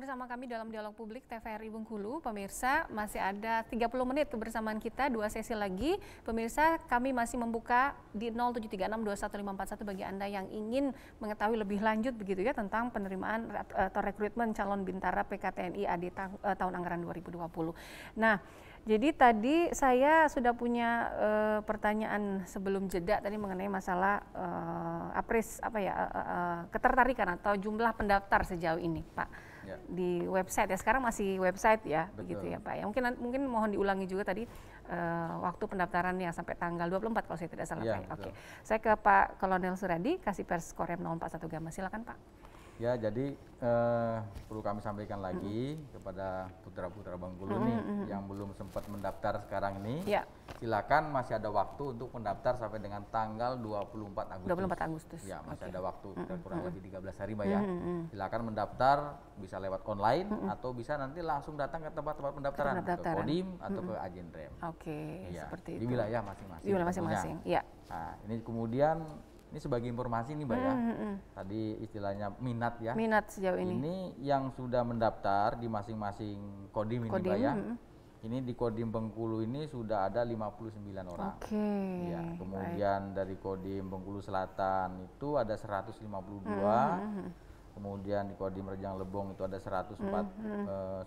bersama kami dalam dialog publik TVRI Bengkulu. Pemirsa, masih ada 30 menit kebersamaan kita, dua sesi lagi. Pemirsa, kami masih membuka di satu bagi Anda yang ingin mengetahui lebih lanjut begitu ya tentang penerimaan eh, atau rekrutmen calon bintara PKTNI AD eh, tahun anggaran 2020. Nah, jadi tadi saya sudah punya uh, pertanyaan sebelum jeda tadi mengenai masalah uh, apres apa ya uh, uh, ketertarikan atau jumlah pendaftar sejauh ini, Pak ya. di website ya sekarang masih website ya Betul. begitu ya Pak ya mungkin mungkin mohon diulangi juga tadi uh, waktu pendaftarannya sampai tanggal 24 kalau saya tidak salah ya, Pak. Ya. Oke. Saya ke Pak Kolonel Suradi kasih pers Korem 041 Gamma silakan Pak. Ya, jadi eh, perlu kami sampaikan lagi mm. kepada putra-putra Bengkulu mm -hmm. nih yang belum sempat mendaftar sekarang ini. Yeah. Silakan masih ada waktu untuk mendaftar sampai dengan tanggal 24 Agustus. 24 Agustus. Ya, masih okay. ada waktu mm -hmm. kurang lebih 13 hari, Mbak Mm -hmm. Silakan mendaftar bisa lewat online mm -hmm. atau bisa nanti langsung datang ke tempat-tempat pendaftaran, ke ke Kodim atau mm -hmm. ke agen Rem. Oke, okay, ya. seperti itu. Di wilayah masing-masing. Di wilayah masing-masing. Ya. Nah, ini kemudian ini sebagai informasi nih Mbak ya. hmm, ya. Tadi istilahnya minat ya. Minat sejauh ini. Ini yang sudah mendaftar di masing-masing kodim, kodim ini Mbak ya. Hmm. Ini di Kodim Bengkulu ini sudah ada 59 orang. Oke. Okay. Ya, kemudian Baik. dari Kodim Bengkulu Selatan itu ada 152. Hmm, hmm. Kemudian di Kodim Rejang Lebong itu ada 104 hmm.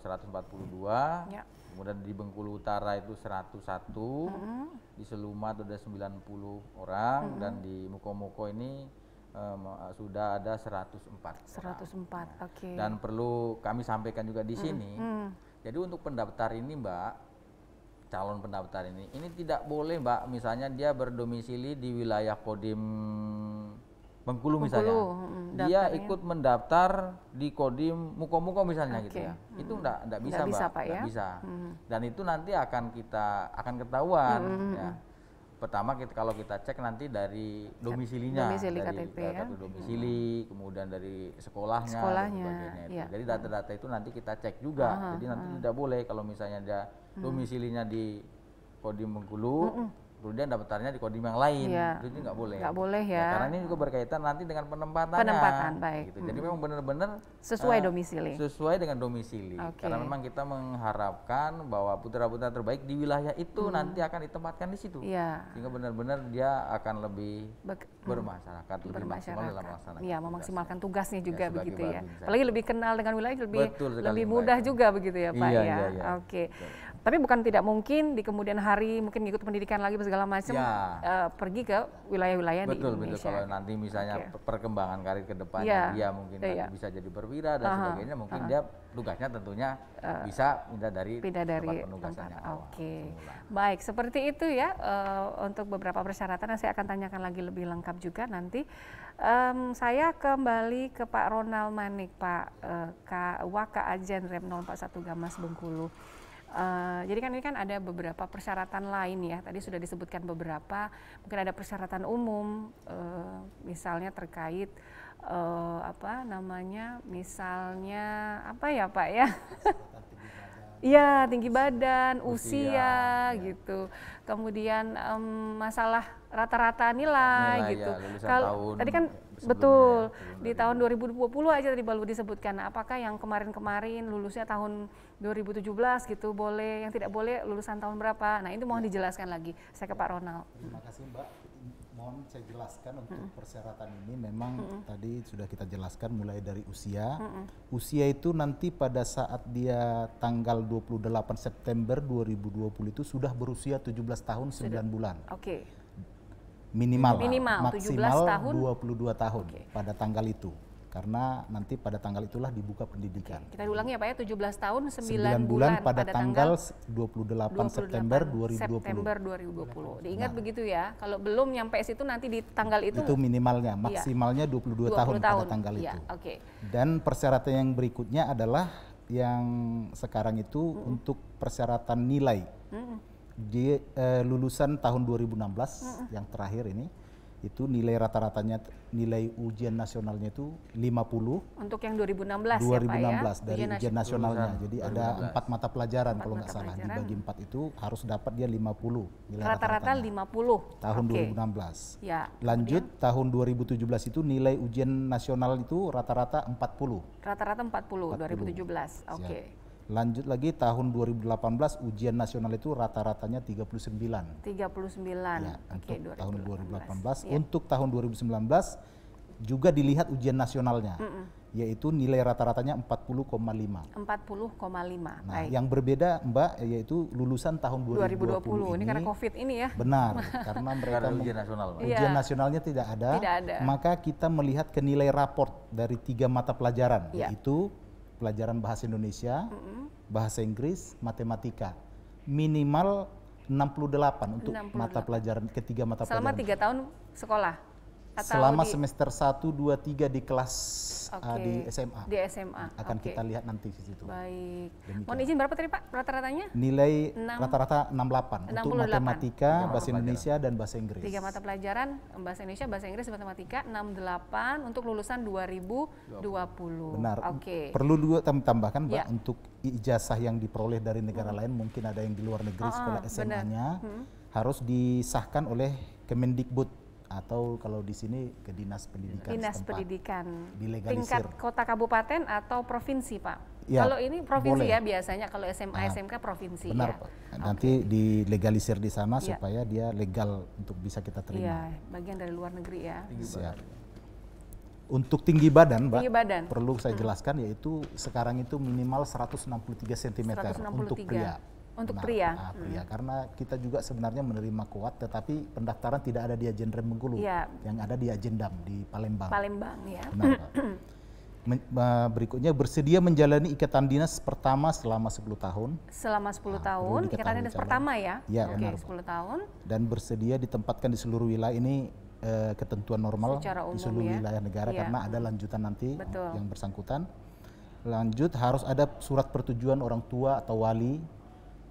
eh, 142. yeah kemudian di Bengkulu Utara itu 101 hmm. di itu ada 90 orang hmm. dan di Mukomoko ini um, sudah ada 104 104 ya. oke okay. dan perlu kami sampaikan juga di sini hmm. jadi untuk pendaftar ini Mbak calon pendaftar ini ini tidak boleh Mbak misalnya dia berdomisili di wilayah Kodim Bengkulu misalnya, Bengkulu, dia ya. ikut mendaftar di Kodim Mukomuko misalnya okay. gitu ya, itu enggak, enggak bisa, enggak bisa Pak, enggak ya? bisa. Hmm. Dan itu nanti akan kita akan ketahuan hmm. ya. Pertama kita, kalau kita cek nanti dari domisilinya, domisili dari KTP, ya? kartu domisili, hmm. kemudian dari sekolahnya, sekolahnya dan sebagainya. Ya. Jadi data-data itu nanti kita cek juga. Jadi nanti tidak boleh kalau misalnya ada domisilinya di Kodim Bengkulu. hmm kemudian daftarnya di kodim yang lain ya. itu nggak boleh nggak boleh ya. ya karena ini juga berkaitan nanti dengan penempatan. penempatan baik gitu. jadi hmm. memang benar-benar sesuai uh, domisili sesuai dengan domisili okay. karena memang kita mengharapkan bahwa putra-putra terbaik di wilayah itu hmm. nanti akan ditempatkan di situ ya. sehingga benar-benar dia akan lebih Be mm. bermasyarakat lebih bermasyarakat. maksimal dalam melaksanakan ya memaksimalkan tugasnya, tugasnya juga begitu ya apalagi lebih kenal dengan wilayah lebih Betul lebih mudah juga begitu ya pak iya, ya iya, iya. oke okay. Tapi bukan tidak mungkin di kemudian hari mungkin ikut pendidikan lagi segala macam ya. uh, pergi ke wilayah-wilayah di Indonesia. Betul betul. Kalau nanti misalnya okay. perkembangan karir ke depannya ya. dia mungkin ya. bisa jadi berwira dan uh sebagainya, mungkin uh dia tugasnya tentunya uh, bisa pindah dari pindah dari tempat penugasan awal. Oke. Okay. Baik, seperti itu ya uh, untuk beberapa persyaratan yang saya akan tanyakan lagi lebih lengkap juga nanti. Um, saya kembali ke Pak Ronald Manik, Pak uh, Waka Ajen Rem 041 Gamas Bengkulu. Eh, jadi kan ini kan ada beberapa persyaratan lain ya. Tadi sudah disebutkan beberapa. Mungkin ada persyaratan umum, uh, misalnya terkait uh, apa namanya, misalnya apa ya Pak ya? [laughs] ya tinggi badan, usia, usia ya. gitu. Kemudian um, masalah rata-rata nilai, nilai gitu. Ya, Kalau tadi kan Sebelumnya, ya, betul sebelumnya. di tahun 2020 aja tadi baru disebutkan apakah yang kemarin-kemarin lulusnya tahun 2017 gitu boleh, yang tidak boleh lulusan tahun berapa. Nah, itu mohon iya. dijelaskan lagi. Saya ke Pak Ronald. Terima kasih, Mbak. Mohon saya jelaskan untuk mm persyaratan ini memang mm tadi sudah kita jelaskan mulai dari usia. Mm Usia itu nanti pada saat dia tanggal 28 September 2020 itu sudah berusia 17 tahun 9 bulan. Oke. Okay. Minimal, minimal maksimal 17 tahun. 22 tahun okay. pada tanggal itu karena nanti pada tanggal itulah dibuka pendidikan. Kita ulangi ya Pak ya 17 tahun 9, 9 bulan, bulan pada, pada tanggal 28, 28 September 2020. September 2020. Diingat nah. begitu ya. Kalau belum nyampe situ nanti di tanggal itu Itu minimalnya, iya. maksimalnya ya. 22 20 tahun, tahun pada tanggal ya, itu. Okay. Dan persyaratan yang berikutnya adalah yang sekarang itu mm -hmm. untuk persyaratan nilai. Mm -hmm. Di eh, lulusan tahun 2016 mm -hmm. yang terakhir ini itu nilai rata-ratanya nilai ujian nasionalnya itu 50 untuk yang 2016 2016 ya, Pak, ya? dari ujian, ujian nasionalnya 2016. jadi 2016. ada empat mata pelajaran empat kalau nggak salah pelajaran. dibagi empat itu harus dapat dia 50 nilai rata-rata 50 tahun okay. 2016 ya lanjut Kemudian? Ya. tahun 2017 itu nilai ujian nasional itu rata-rata 40 rata-rata 40, 40. 2017 oke okay. Lanjut lagi tahun 2018 ujian nasional itu rata-ratanya 39. 39. Ya, okay, untuk 2018. tahun 2018. Ya. Untuk tahun 2019 juga dilihat ujian nasionalnya. Mm -mm. Yaitu nilai rata-ratanya 40,5. 40,5. Nah, Baik. yang berbeda Mbak yaitu lulusan tahun 2020, 2020. Ini, ini karena Covid ini ya. Benar, [laughs] karena mereka ujian nasional. Ujian ya. nasionalnya tidak ada, tidak ada. Maka kita melihat ke nilai raport dari tiga mata pelajaran ya. yaitu pelajaran bahasa Indonesia, bahasa Inggris, matematika. Minimal 68 untuk 68. mata pelajaran ketiga mata Selama pelajaran. Selama tiga tahun sekolah. Atau selama di... semester 1 2 3 di kelas ah, okay. uh, di SMA. Di SMA. Akan okay. kita lihat nanti di situ. Baik. Demikian. Mohon izin berapa tadi Pak rata-ratanya? Nilai rata-rata 68 68 untuk matematika, bahasa Indonesia dan bahasa Inggris. Tiga mata pelajaran bahasa Indonesia, bahasa Inggris, matematika 68 untuk lulusan 2020. Benar. Oke. Okay. Perlu dua tambahkan Pak ya. untuk ijazah yang diperoleh dari negara hmm. lain mungkin ada yang di luar negeri oh, sekolah SMA-nya hmm. harus disahkan oleh Kemendikbud atau kalau di sini ke dinas pendidikan dinas setempat. pendidikan dilegalisir tingkat kota kabupaten atau provinsi pak ya, kalau ini provinsi boleh. ya biasanya kalau SMA nah, SMK provinsi ya. benar ya. pak nanti okay. dilegalisir di sana ya. supaya dia legal untuk bisa kita terima ya, bagian dari luar negeri ya siap untuk tinggi badan, Mbak, tinggi badan. perlu saya jelaskan yaitu sekarang itu minimal 163 cm 163. untuk pria. Untuk nah, pria. Nah, pria. Hmm. Karena kita juga sebenarnya menerima kuat, tetapi pendaftaran tidak ada di agenda Bengkulu, ya. yang ada di agenda di Palembang. Palembang ya. Benar. [clears throat] berikutnya bersedia menjalani ikatan dinas pertama selama 10 tahun. Selama 10 nah, tahun, ikatan dinas pertama ya. ya okay, benar. 10 tahun. Dan bersedia ditempatkan di seluruh wilayah ini eh, ketentuan normal umum, di seluruh ya. wilayah negara ya. karena ada lanjutan nanti Betul. yang bersangkutan. Lanjut harus ada surat pertujuan orang tua atau wali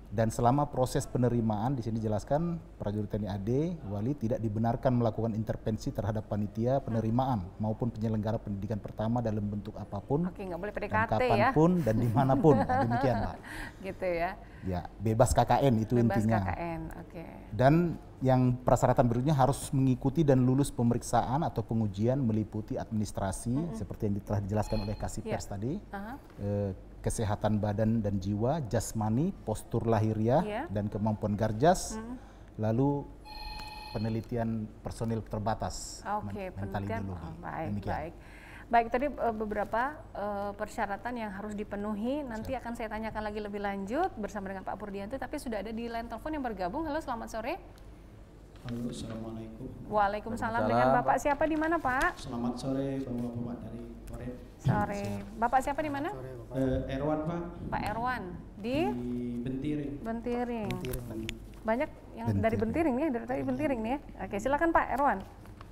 dan selama proses penerimaan di sini jelaskan prajurit TNI AD Wali tidak dibenarkan melakukan intervensi terhadap panitia penerimaan maupun penyelenggara pendidikan pertama dalam bentuk apapun, Oke, gak boleh PDKT dan ya. kapanpun ya. dan dimanapun nah, demikian pak. [laughs] Gitu ya. Ya bebas KKN itu bebas intinya. KKN, Okay. Dan yang persyaratan berikutnya harus mengikuti dan lulus pemeriksaan atau pengujian meliputi administrasi mm -hmm. seperti yang telah dijelaskan oleh kasih yeah. Iya. tadi. Uh -huh. E, kesehatan badan dan jiwa, jasmani, postur lahiriah yeah. dan kemampuan garjas. Mm. Lalu penelitian personil terbatas. Oke, okay, mental ideologi. Oh, baik, Demikian. baik. Baik, tadi e, beberapa e, persyaratan yang harus dipenuhi. Nanti akan saya tanyakan lagi lebih lanjut bersama dengan Pak Purdianto, tapi sudah ada di line telepon yang bergabung. Halo, selamat sore. Halo, Assalamualaikum. Waalaikumsalam. Dengan Bapak siapa di mana, Pak? Selamat sore, Bapak-Bapak dari Korek. Sore. Bapak siapa di mana? Sore, eh, Erwan, Pak. Pak Erwan. Di? Di Bentiring. Bentiring. Bentiring. Banyak yang Bentiring. dari Bentiring nih, dari tadi Bentiring nih ya. Oke, silakan Pak Erwan.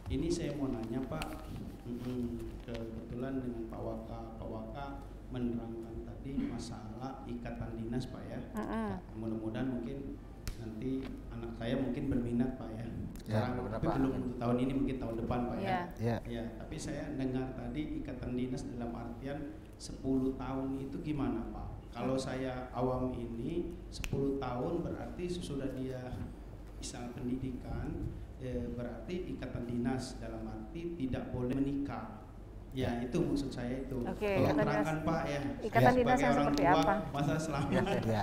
Ini saya mau nanya, Pak. Kebetulan dengan Pak Waka, Pak Waka menerangkan tadi masalah ikatan dinas, Pak ya. Uh -uh. Mudah-mudahan mungkin nanti saya mungkin berminat pak ya, ya sekarang ya, tapi belum untuk tahun ini mungkin tahun depan pak ya. Ya. ya, ya tapi saya dengar tadi ikatan dinas dalam artian 10 tahun itu gimana pak kalau ya. saya awam ini 10 tahun berarti sesudah dia bisa pendidikan eh, berarti ikatan dinas dalam arti tidak boleh menikah Ya iya. itu maksud saya itu. Oke, Kalau terangkan Pak ya. Ikatan ya. dinas yang seperti tua, apa? Masa selama ya, 10 [laughs] iya.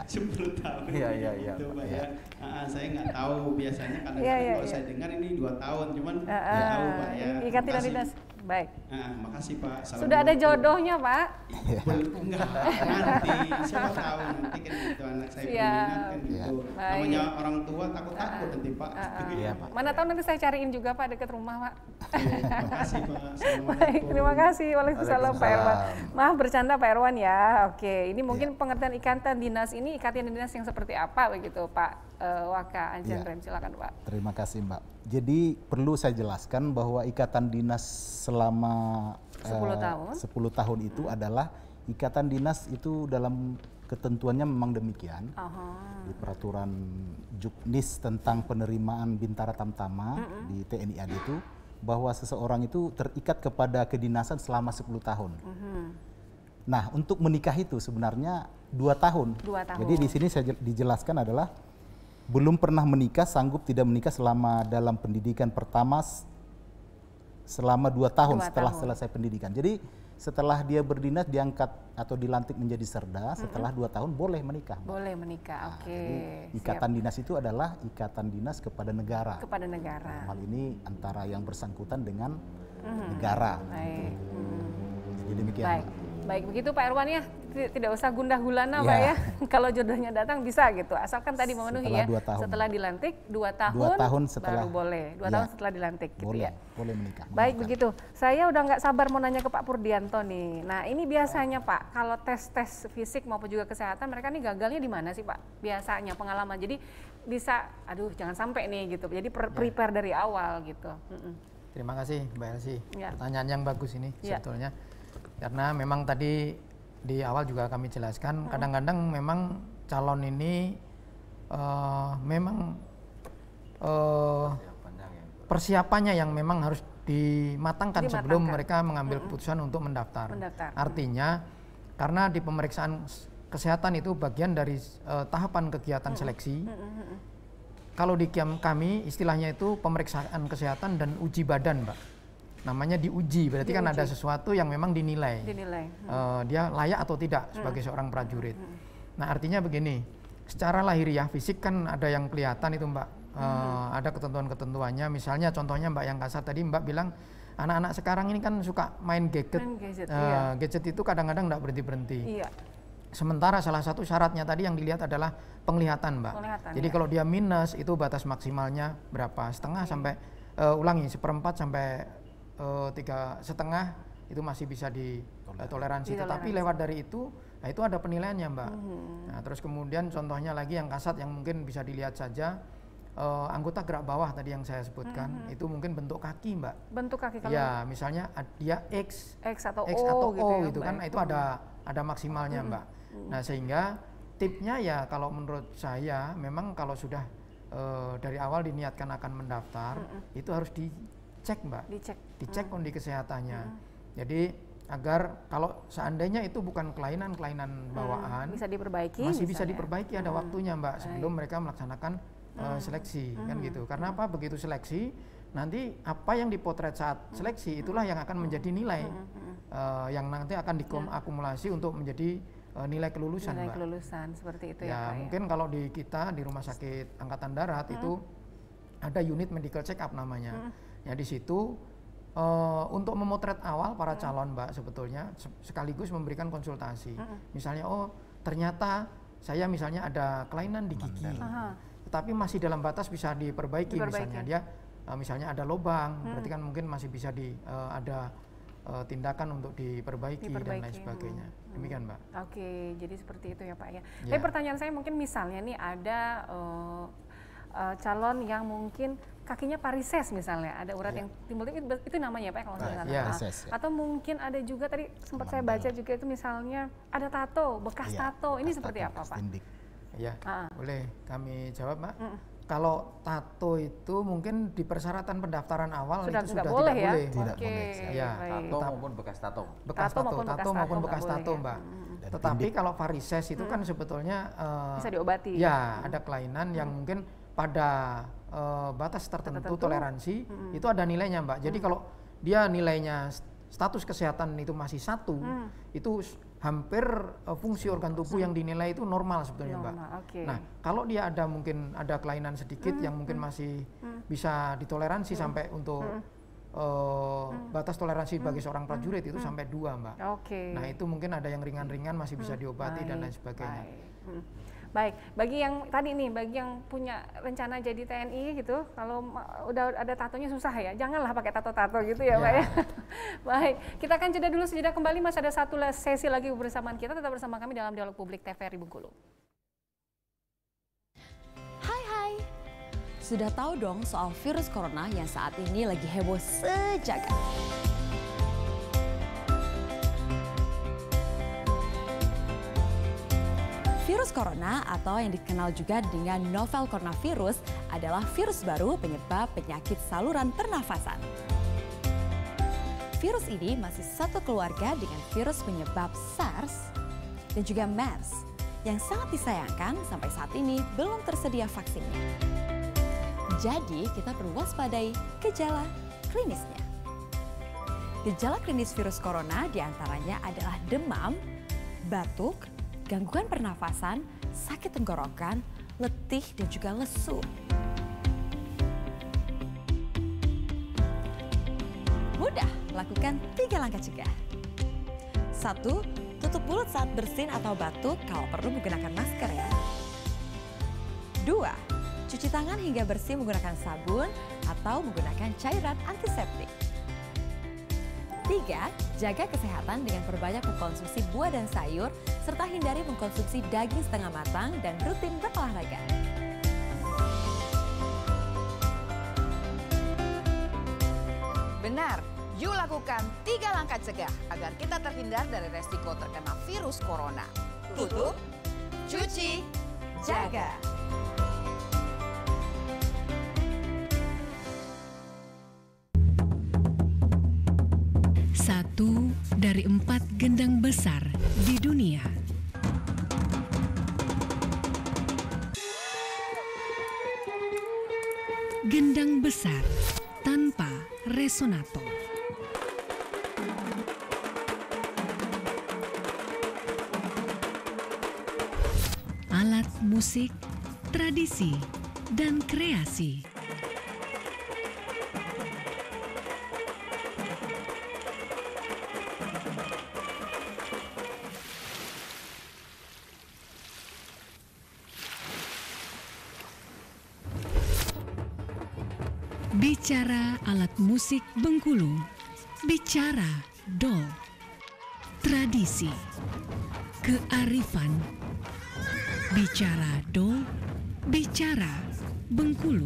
tahun. Iya iya iya. Itu Pak iya. ya. ya. Uh, saya nggak tahu biasanya karena ya, ya, kalau ya. saya dengar ini dua tahun, cuman nggak uh, uh, tahu Pak ya. Ikatan dinas. Baik. Nah, makasih Pak. Salam Sudah ada jodohnya Pak? Iya. Belum, enggak. nanti, siapa tahu nanti kan itu anak saya Siap. kan gitu. Ya. Namanya orang tua takut-takut ah, ah. nanti Pak. Ah, gitu. Iya Pak. Mana tahu nanti saya cariin juga Pak dekat rumah Pak. Iya, makasih Pak. [laughs] Baik, terima kasih. Waalaikumsalam Pak Erwan. Maaf bercanda Pak Erwan ya. Oke, ini iya. mungkin pengertian ikatan dinas ini ikatan dinas yang seperti apa begitu Pak? uh, Waka Anjandrem. Ya. Silakan Pak. Terima kasih Mbak. Jadi perlu saya jelaskan bahwa ikatan dinas selama 10 eh, uh, tahun 10 tahun itu hmm. adalah ikatan dinas itu dalam ketentuannya memang demikian. Uh Di peraturan Juknis tentang penerimaan bintara tamtama uh di TNI AD itu bahwa seseorang itu terikat kepada kedinasan selama 10 tahun. Uh hmm. -huh. Nah, untuk menikah itu sebenarnya dua tahun. Dua tahun. Jadi di sini saya dijelaskan adalah belum pernah menikah sanggup tidak menikah selama dalam pendidikan pertama selama dua tahun dua setelah tahun. selesai pendidikan. Jadi setelah dia berdinas diangkat atau dilantik menjadi serda setelah mm -hmm. dua tahun boleh menikah. Boleh menikah, nah, oke. okay. ikatan Siap. dinas itu adalah ikatan dinas kepada negara. Kepada negara. Nah, hal ini antara yang bersangkutan dengan mm -hmm. negara. Gitu. Baik. -hmm. Jadi demikian. Baik. Baik, begitu Pak Erwan ya. Tidak usah gundah gulana ya. Pak ya. ya. [laughs] Kalau jodohnya datang bisa gitu. Asalkan tadi memenuhi setelah ya. Dua tahun. Setelah dilantik, dua tahun, dua tahun setelah, baru boleh. Dua ya. tahun setelah dilantik gitu boleh, ya. Boleh menikah. Baik, menikah. begitu. Saya udah nggak sabar mau nanya ke Pak Purdianto nih. Nah ini biasanya Pak, kalau tes-tes fisik maupun juga kesehatan, mereka nih gagalnya di mana sih Pak? Biasanya pengalaman. Jadi bisa, aduh jangan sampai nih gitu. Jadi ya. prepare ya. dari awal gitu. Terima kasih Mbak Elsie, Ya. Pertanyaan yang bagus ini ya. sebetulnya. Karena memang tadi di awal juga kami jelaskan, hmm. kadang-kadang hmm. memang calon ini uh, memang uh, persiapannya yang memang harus dimatangkan, dimatangkan. sebelum mereka mengambil hmm. keputusan untuk mendaftar. mendaftar. Artinya, hmm. karena di pemeriksaan kesehatan itu bagian dari uh, tahapan kegiatan hmm. seleksi. Hmm, kalau di kami istilahnya itu pemeriksaan kesehatan dan uji badan, Mbak namanya diuji berarti diuji. kan ada sesuatu yang memang dinilai, dinilai. Eh, hmm. E, dia layak atau tidak hmm. sebagai hmm. seorang prajurit. Hmm. Nah artinya begini, secara lahiriah fisik kan ada yang kelihatan itu Mbak, eh, hmm. ada ketentuan-ketentuannya. Misalnya contohnya Mbak yang kasar tadi Mbak bilang anak-anak sekarang ini kan suka main gadget, main gadget, uh, iya. gadget itu kadang-kadang tidak berhenti berhenti. Iya. Sementara salah satu syaratnya tadi yang dilihat adalah penglihatan, Mbak. Penglihatan, Jadi iya. kalau dia minus itu batas maksimalnya berapa? Setengah hmm. sampai uh, ulangi seperempat sampai Eh, tiga setengah itu masih bisa eh, ditoleransi. Toleransi. Tetapi lewat dari itu, nah itu ada penilaiannya mbak. Hmm. Nah terus kemudian contohnya lagi yang kasat yang mungkin bisa dilihat saja uh, anggota gerak bawah tadi yang saya sebutkan hmm. itu mungkin bentuk kaki mbak. Bentuk kaki kalau ya misalnya dia X, X atau X O, atau gitu, ya, gitu kan, ya. itu ada ada maksimalnya hmm. mbak. Mhm. Nah sehingga tipnya ya kalau menurut saya memang kalau sudah uh, dari awal diniatkan akan mendaftar hmm. itu harus di dicek mbak dicek dicek hmm. kondisi kesehatannya hmm. jadi agar kalau seandainya itu bukan kelainan kelainan ah, bawaan hmm. bisa diperbaiki masih bisa, bisa diperbaiki ada hmm. waktunya mbak sebelum mereka melaksanakan hmm. uh, seleksi hmm. kan gitu karena apa begitu seleksi nanti apa yang dipotret saat seleksi itulah yang akan menjadi nilai uh, yang nanti akan diakumulasi ya. untuk menjadi eh, nilai kelulusan nilai mbak. kelulusan seperti itu ya, ya, ya mungkin kalau di kita di rumah sakit angkatan darat itu ada unit medical check up namanya. Hmm. Ya di situ uh, untuk memotret awal para hmm. calon Mbak sebetulnya sekaligus memberikan konsultasi. Hmm. Misalnya oh ternyata saya misalnya ada kelainan di gigi. Tetapi masih dalam batas bisa diperbaiki, diperbaiki. misalnya dia uh, misalnya ada lubang, -huh. Hmm. berarti kan mungkin masih bisa di uh, ada tindakan untuk diperbaiki, diperbaiki dan lain sebagainya. Hmm. Demikian, Mbak. Oke, jadi seperti itu ya, Pak ya. Tapi yeah. pertanyaan saya mungkin misalnya nih ada uh, uh, calon yang mungkin kakinya parises misalnya ada urat yeah. yang timbul itu, itu namanya apa ya kalau misalnya yeah, yeah. atau mungkin ada juga tadi sempat saya baca juga itu misalnya ada tato bekas yeah, tato ini seperti apa pak? Tindik. Ya -huh. Ah. boleh kami jawab mbak. Mm. Kalau tato itu mungkin di persyaratan pendaftaran awal sudah, itu sudah boleh tidak ya? boleh. Tidak okay. boleh. Ya, baik. tato maupun bekas tato. Bekas tato, tato maupun bekas tato, maupun bekas tato, tato, ya? mbak. Ya. Tetapi kalau varises itu hmm. kan sebetulnya uh, bisa diobati. Ya, ada kelainan yang mungkin pada Eh, batas tertentu, tertentu. toleransi hmm. itu ada nilainya Mbak. Jadi hmm. kalau dia nilainya status kesehatan itu masih satu, hmm. itu hampir uh, fungsi organ tubuh hmm. yang dinilai itu normal sebetulnya normal, mbak. Okay. Nah kalau dia ada mungkin ada kelainan sedikit hmm. yang mungkin hmm. masih hmm. bisa ditoleransi hmm. sampai untuk hmm. Uh, batas toleransi hmm. bagi mm. seorang mm. prajurit hmm. itu sampai dua mbak. Okay. Nah itu mungkin ada yang ringan-ringan masih bisa diobati Baik. dan lain sebagainya. Baik. Hmm. Baik, bagi yang tadi nih, bagi yang punya rencana jadi TNI gitu, kalau udah ada tatonya susah ya, janganlah pakai tato-tato gitu ya, iya. ya. Pak [laughs] ya. Baik, kita akan jeda dulu, sejeda kembali masih ada satu sesi lagi bersamaan kita, tetap bersama kami dalam Dialog Publik TVRI Bengkulu. Hai hai, sudah tahu dong soal virus corona yang saat ini lagi heboh sejagat. Virus corona atau yang dikenal juga dengan novel coronavirus adalah virus baru penyebab penyakit saluran pernafasan. Virus ini masih satu keluarga dengan virus penyebab SARS dan juga MERS yang sangat disayangkan sampai saat ini belum tersedia vaksinnya. Jadi kita perlu waspadai gejala klinisnya. Gejala klinis virus corona diantaranya adalah demam, batuk, gangguan pernafasan, sakit tenggorokan, letih dan juga lesu. Mudah, lakukan tiga langkah cegah. Satu, tutup mulut saat bersin atau batuk, kalau perlu menggunakan masker ya. Dua, cuci tangan hingga bersih menggunakan sabun atau menggunakan cairan antiseptik. Tiga, jaga kesehatan dengan perbanyak mengkonsumsi buah dan sayur, serta hindari mengkonsumsi daging setengah matang dan rutin berolahraga. Benar, yuk lakukan tiga langkah cegah agar kita terhindar dari resiko terkena virus corona. Tutup, cuci, jaga. satu dari empat gendang besar di dunia. Gendang besar tanpa resonator. Alat musik, tradisi, dan kreasi Bicara alat musik Bengkulu, bicara dol, tradisi, kearifan, bicara dol, bicara Bengkulu.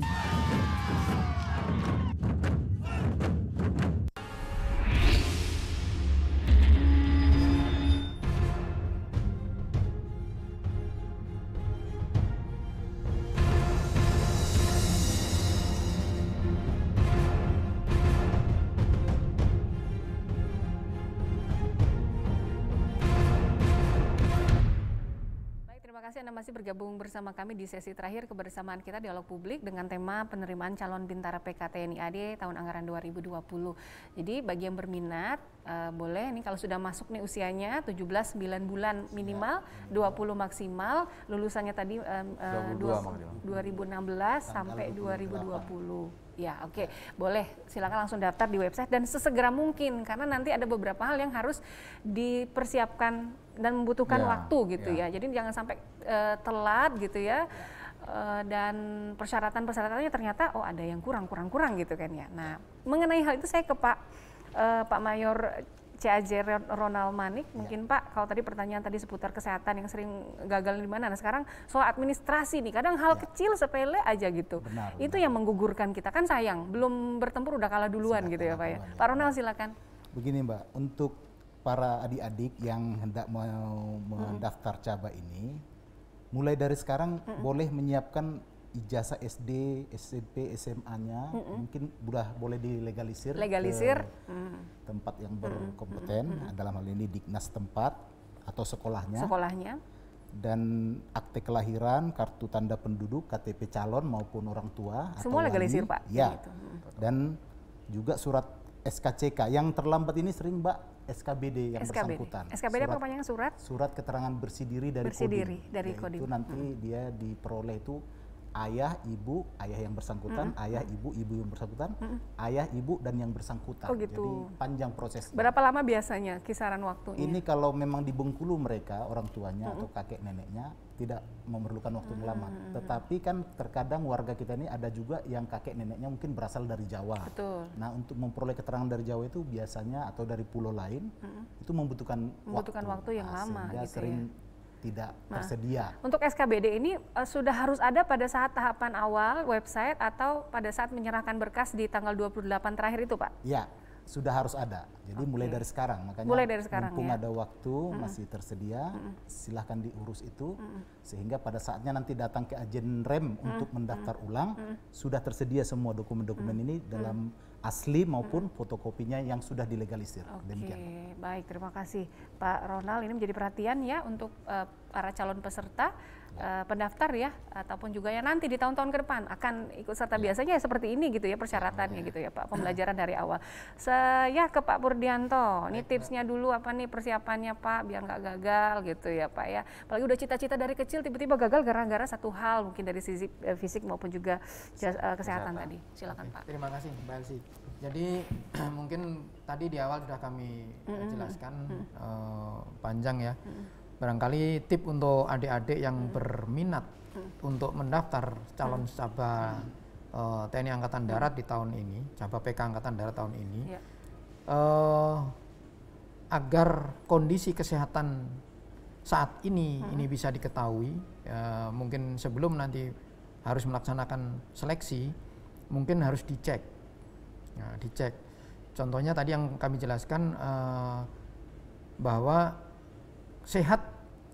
bersama kami di sesi terakhir kebersamaan kita dialog publik dengan tema penerimaan calon bintara PKTNI AD tahun anggaran 2020. Jadi bagi yang berminat uh, boleh nih kalau sudah masuk nih usianya 17 9 bulan minimal, 20 ya. maksimal, lulusannya tadi um, uh, 22, 20, 2016 sampai 2020. 2020. Ya, oke. Okay. Boleh. Silakan langsung daftar di website dan sesegera mungkin karena nanti ada beberapa hal yang harus dipersiapkan dan membutuhkan ya, waktu gitu ya. ya. Jadi jangan sampai uh, telat gitu ya. Eh, dan persyaratan-persyaratannya ternyata oh ada yang kurang kurang kurang gitu kan ya. Nah, mengenai hal itu saya ke Pak uh, Pak Mayor CAJ Ronald Manik ya. mungkin Pak kalau tadi pertanyaan tadi seputar kesehatan yang sering gagal di mana nah sekarang soal administrasi nih kadang hal ya. kecil sepele aja gitu benar, itu benar. yang menggugurkan kita kan sayang belum bertempur udah kalah duluan silakan, gitu ya Pak ya. ya Pak Ronald silakan begini Mbak untuk para adik-adik yang hendak mau mendaftar hmm. cabang ini mulai dari sekarang hmm. boleh menyiapkan ijazah SD, SMP, SMA-nya mm -mm. mungkin sudah boleh dilegalisir. Legalisir ke mm. tempat yang berkompeten mm -mm. dalam hal ini dinas tempat atau sekolahnya. Sekolahnya. Dan akte kelahiran, kartu tanda penduduk, KTP calon maupun orang tua Semua legalisir, Pak. Ya. Gitu. Mm. Dan juga surat SKCK yang terlambat ini sering, Mbak, SKBD yang SKBD. bersangkutan. SKBD surat, apa panjang surat? Surat keterangan bersih diri dari bersih Kodim. dari Kodim. Itu nanti hmm. dia diperoleh itu ayah, ibu, ayah yang bersangkutan, hmm ayah, ibu, ibu yang bersangkutan, hmm ayah, ibu dan yang bersangkutan. Oh, gitu. Jadi panjang proses. Berapa lama biasanya kisaran waktunya? Ini kalau memang di Bengkulu mereka orang tuanya hmm atau kakek neneknya tidak memerlukan waktu yang lama. Tetapi kan terkadang warga kita ini ada juga yang kakek neneknya mungkin berasal dari Jawa. Betul. Nah, untuk memperoleh keterangan dari Jawa itu biasanya atau dari pulau lain hmm itu membutuhkan, membutuhkan waktu, waktu yang nah, lama gitu ya. sering ya tidak nah, tersedia. Untuk SKBD ini uh, sudah harus ada pada saat tahapan awal website atau pada saat menyerahkan berkas di tanggal 28 terakhir itu, Pak? Ya, sudah harus ada. Jadi okay. mulai dari sekarang, makanya mulai dari sekarang, mumpung ya? ada waktu mm -hmm. masih tersedia, mm -hmm. silahkan diurus itu mm -hmm. sehingga pada saatnya nanti datang ke agen rem mm -hmm. untuk mendaftar mm -hmm. ulang mm -hmm. sudah tersedia semua dokumen-dokumen mm -hmm. ini dalam mm -hmm asli maupun fotokopinya yang sudah dilegalisir. Oke, Demikian. baik terima kasih Pak Ronald. Ini menjadi perhatian ya untuk uh, para calon peserta uh, pendaftar ya ataupun juga yang nanti di tahun-tahun ke depan akan ikut serta ya. biasanya ya seperti ini gitu ya persyaratannya ya. gitu ya Pak pembelajaran dari awal. Saya ke Pak Burdianto, ini tipsnya dulu apa nih persiapannya Pak biar nggak gagal gitu ya Pak ya. Apalagi udah cita-cita dari kecil tiba-tiba gagal gara-gara satu hal mungkin dari sisi eh, fisik maupun juga jas, uh, kesehatan, tadi. Silakan Oke. Pak. Terima kasih Mbak Elsi. Jadi [clears throat] mungkin tadi di awal sudah kami mm -hmm. jelaskan mm -hmm. uh, panjang ya. Mm -hmm barangkali tip untuk adik-adik yang berminat untuk mendaftar calon hmm. uh, TNI Angkatan hmm. Darat di tahun ini, cabang PK Angkatan Darat tahun ini, yeah. Ya. uh, agar kondisi kesehatan saat ini hmm. ini bisa diketahui, uh, mungkin sebelum nanti harus melaksanakan seleksi, mungkin harus dicek, nah, dicek. Contohnya tadi yang kami jelaskan uh, bahwa sehat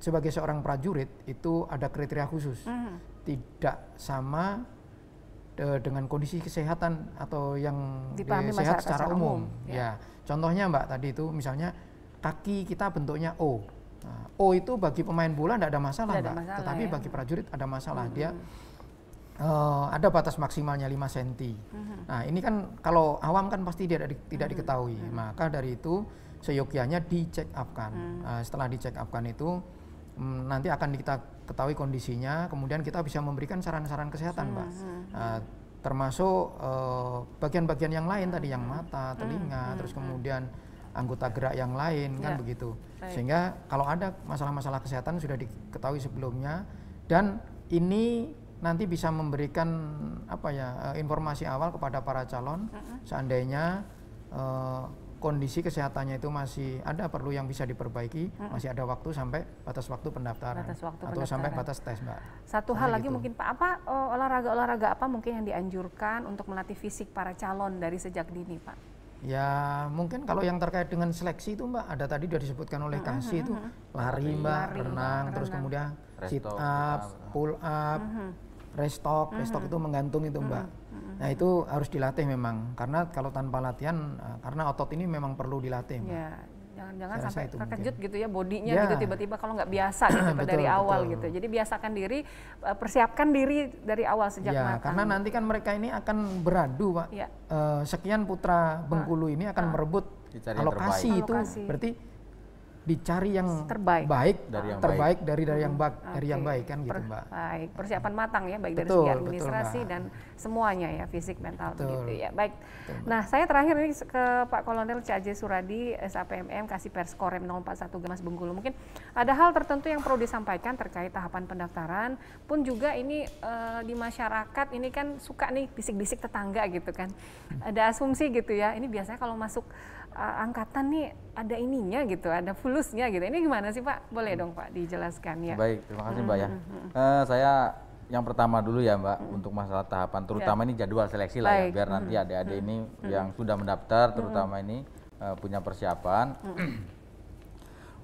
sebagai seorang prajurit itu ada kriteria khusus. Mm. Tidak sama de, dengan kondisi kesehatan atau yang e, Dipahami sehat secara umum. umum. Ya. ya. Contohnya Mbak tadi itu misalnya kaki kita bentuknya O. Nah, o itu bagi pemain bola tidak ada masalah, tidak Mbak. Ada masalah Tetapi ya. bagi prajurit ada masalah. Mm -hmm. Dia e, uh, ada batas maksimalnya 5 cm. Uh -huh. Nah, ini kan kalau awam kan pasti dia tidak, tidak uh hmm. -huh. diketahui. Uh hmm. -huh. Maka dari itu seyogyanya di check up Hmm. Uh, setelah di check up itu um, nanti akan kita ketahui kondisinya, kemudian kita bisa memberikan saran-saran kesehatan, hmm. Mbak. Hmm. Uh, termasuk eh, bagian-bagian uh, yang lain tadi yang hmm. mata, telinga, hmm. terus kemudian anggota gerak yang lain kan ya. kan begitu. Baik. Sehingga kalau ada masalah-masalah kesehatan sudah diketahui sebelumnya dan ini nanti bisa memberikan apa ya eh, informasi awal kepada para calon uh -uh. seandainya uh, kondisi kesehatannya itu masih ada perlu yang bisa diperbaiki, mm -hmm. masih ada waktu sampai batas waktu pendaftaran batas waktu atau pendaftaran. sampai batas tes, Mbak. Satu Karena hal lagi gitu. mungkin Pak, apa eh, olahraga-olahraga apa mungkin yang dianjurkan untuk melatih fisik para calon dari sejak dini, Pak? Ya mungkin kalau yang terkait dengan seleksi itu mbak ada tadi sudah disebutkan oleh mm -hmm. Kasih itu lari mbak lari, renang terus renang. kemudian sit up, pull up, restock, restock itu menggantung itu mbak. Nah itu harus dilatih memang karena kalau tanpa latihan eh, karena otot ini memang perlu dilatih. Ya, jangan-jangan sampai terkejut gitu ya bodinya ya. gitu tiba-tiba kalau nggak biasa gitu [coughs] betul, dari awal betul. gitu. Jadi biasakan diri, eh, persiapkan diri dari awal sejak ya, matang. Karena nanti kan mereka ini akan beradu pak. Ya. Uh, sekian putra Bengkulu ini akan merebut alokasi, alokasi itu berarti dicari yang terbaik, baik, dari yang terbaik baik. dari hmm. dari yang baik okay. dari yang baik kan gitu mbak. Baik persiapan matang ya baik betul, dari segi administrasi betul, dan semuanya ya fisik mental betul. begitu ya baik. Betul, nah saya terakhir ini ke Pak Kolonel C.A.J. Suradi SAPMM kasih pers korem 041 Gemas Bengkulu mungkin ada hal tertentu yang perlu disampaikan terkait tahapan pendaftaran pun juga ini uh, di masyarakat ini kan suka nih bisik-bisik tetangga gitu kan ada asumsi gitu ya ini biasanya kalau masuk uh, angkatan nih ada ininya gitu, ada fulusnya gitu. Ini gimana sih Pak? Boleh hmm. dong Pak dijelaskan ya. Baik, terima kasih Mbak ya. Uh, saya yang pertama dulu ya Mbak untuk masalah tahapan, ya. terutama ya. ini jadwal seleksi Baik. lah ya, biar nanti adik-adik ini yang sudah mendaftar, terutama ini uh, punya persiapan. [clears throat]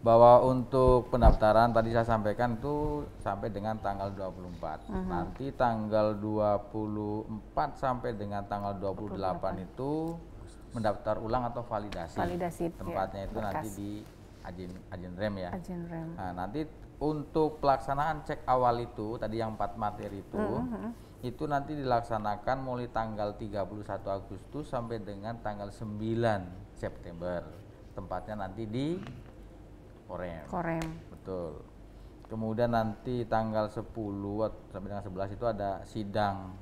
bahwa untuk pendaftaran tadi saya sampaikan itu sampai dengan tanggal 24. puluh -hmm. Nanti tanggal 24 sampai dengan tanggal 28, 28. itu mendaftar ulang atau validasi. Validasi. Ya, tempatnya ya, itu berkas. nanti di Ajen Ajen Rem ya. Ajen Rem. Nah, nanti untuk pelaksanaan cek awal itu tadi yang empat materi itu mm -hmm. itu nanti dilaksanakan mulai tanggal 31 Agustus sampai dengan tanggal 9 September. Tempatnya nanti di Korem. Korem. Betul. Kemudian nanti tanggal 10 sampai dengan 11 itu ada sidang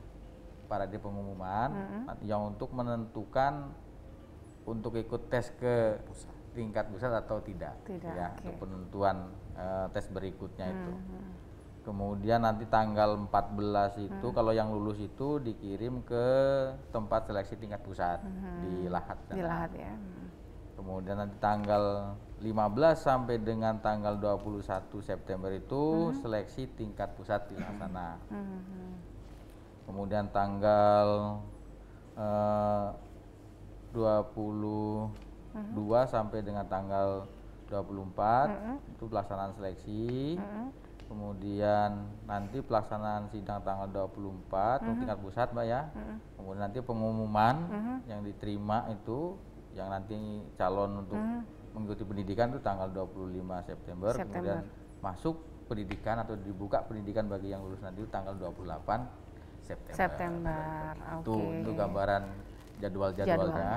parade pengumuman mm -hmm. yang untuk menentukan untuk ikut tes ke pusat. tingkat pusat atau tidak, tidak ya okay. untuk penentuan uh, tes berikutnya hmm. itu. Hmm. Kemudian nanti tanggal 14 itu hmm. kalau yang lulus itu dikirim ke tempat seleksi tingkat pusat hmm. hmm. di Lahat. Di Lahat ya. Hmm. Kemudian nanti tanggal 15 sampai dengan tanggal 21 September itu hmm. seleksi tingkat pusat di sana. Hmm, hmm. Kemudian tanggal eh, 22 uh-huh. Mm-hmm. sampai dengan tanggal 24 uh-huh. Mm-hmm. itu pelaksanaan seleksi. Uh-huh. Kemudian nanti pelaksanaan sidang tanggal 24 uh-huh. untuk tingkat pusat, Mbak ya. Uh-huh. Kemudian nanti pengumuman uh-huh. yang diterima itu yang nanti calon untuk uh-huh. mengikuti pendidikan itu tanggal 25 September, September. kemudian masuk pendidikan atau dibuka pendidikan bagi yang lulus nanti tanggal 28 September. September. Nah, itu okay. itu gambaran jadwal-jadwalnya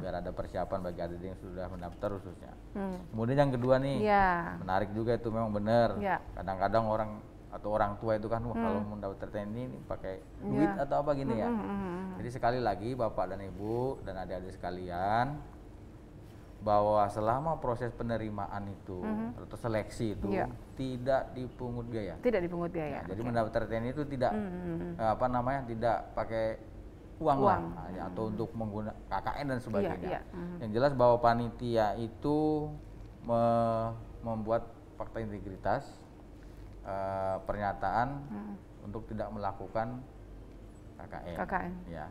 biar ada persiapan bagi adik yang sudah mendaftar khususnya. Hmm. Kemudian yang kedua nih, ya. menarik juga itu memang benar. Iya. Kadang-kadang orang atau orang tua itu kan wah hmm. kalau mau daftar TNI ini pakai iya. duit ya. atau apa gini ya. hmm, ya. Hmm, Jadi sekali lagi Bapak dan Ibu dan adik-adik sekalian bahwa selama proses penerimaan itu mm -hmm. atau seleksi itu yeah. tidak dipungut biaya. Tidak dipungut biaya. Nah, okay. Jadi mendaftar TNI itu tidak mm -hmm. hmm eh, apa namanya tidak pakai uang, uang. Lah, ya, atau hmm. untuk menggunakan KKN dan iya, sebagainya. Iya, iya. Hmm. Yang jelas bahwa panitia itu me membuat fakta integritas uh, pernyataan hmm. untuk tidak melakukan KKN. KKN. Ya.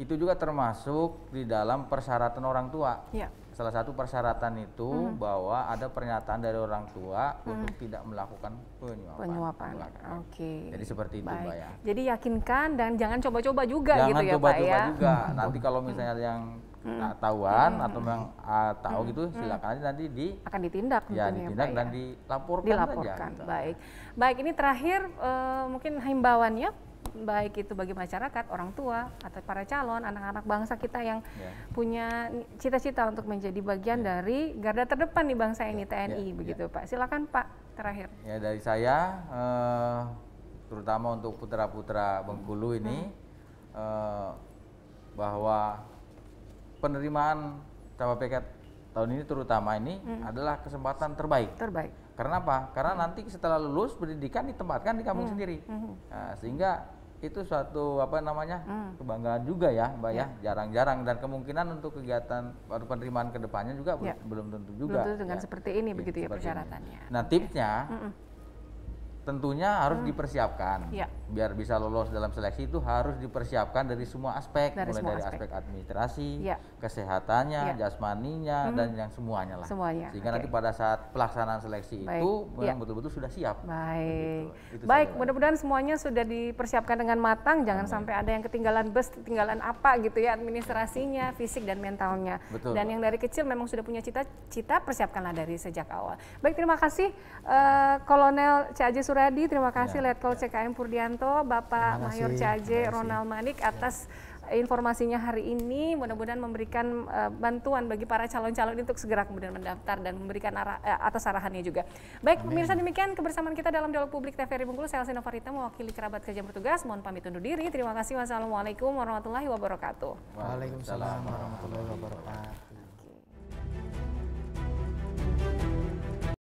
itu juga termasuk di dalam persyaratan orang tua. Iya salah satu persyaratan itu hmm. bahwa ada pernyataan dari orang tua hmm. untuk tidak melakukan penyuapan. Penyuapan. Oke. Okay. Jadi seperti itu, Baik. Mbak ya. Jadi yakinkan dan jangan coba-coba juga jangan gitu ya, coba -coba Pak ya. Jangan coba-coba juga. Hmm. Nanti kalau misalnya hmm. yang nah, tahuan hmm. atau memang uh, tahu hmm. gitu hmm. silakan aja nanti di akan ditindak ya, ya ditindak ya, dan ya. dilaporkan dilaporkan saja, gitu. baik baik ini terakhir uh, mungkin himbauannya baik itu bagi masyarakat, orang tua atau para calon anak-anak bangsa kita yang yeah. punya cita-cita untuk menjadi bagian yeah. dari garda terdepan di bangsa ini ya. TNI yeah. begitu yeah. Pak. Silakan Pak terakhir. Ya dari saya uh, terutama untuk putra-putra Bengkulu ini hmm. uh, bahwa penerimaan cawapres tahun ini terutama ini hmm. adalah kesempatan terbaik. Terbaik karena apa? Karena nanti setelah lulus pendidikan ditempatkan di kampung hmm. sendiri, hmm. hmm. Nah, sehingga itu suatu apa namanya hmm. kebanggaan juga ya, mbak yeah. ya. Jarang-jarang dan kemungkinan untuk kegiatan penerimaan kedepannya juga yeah. Ya. belum tentu juga. Belum tentu dengan ya. seperti ini iya, begitu ya persyaratannya. Ini. Nah tipsnya. Okay. Ya. Hmm, hmm. tentunya harus hmm. dipersiapkan. yeah. Biar bisa lolos dalam seleksi itu harus dipersiapkan dari semua aspek, dari mulai semua dari aspek, aspek administrasi, Yeah kesehatannya, ya. jasmaninya hmm. dan yang semuanya lah. Semuanya. Sehingga okay. nanti pada saat pelaksanaan seleksi Baik. itu memang ya. betul-betul sudah siap. Baik. Itu Baik, mudah-mudahan semuanya sudah dipersiapkan dengan matang, jangan Amin. sampai ada yang ketinggalan bus, ketinggalan apa gitu ya administrasinya, fisik dan mentalnya. Betul. Dan yang dari kecil memang sudah punya cita-cita, persiapkanlah dari sejak awal. Baik, terima kasih uh, Kolonel Caje Suradi, terima kasih ya. Letkol ya. CKM Purdianto, Bapak Mayor Caje Ronald Manik ya. atas ya informasinya hari ini. Mudah-mudahan memberikan uh, bantuan bagi para calon-calon untuk segera kemudian mendaftar dan memberikan arah, eh, uh, atas arahannya juga. Baik, pemirsa demikian kebersamaan kita dalam Dialog Publik TVRI Bengkulu. Saya Alsina Farita mewakili kerabat kerja bertugas. Mohon pamit undur diri. Terima kasih. Wassalamualaikum warahmatullahi wabarakatuh. Waalaikumsalam warahmatullahi wabarakatuh.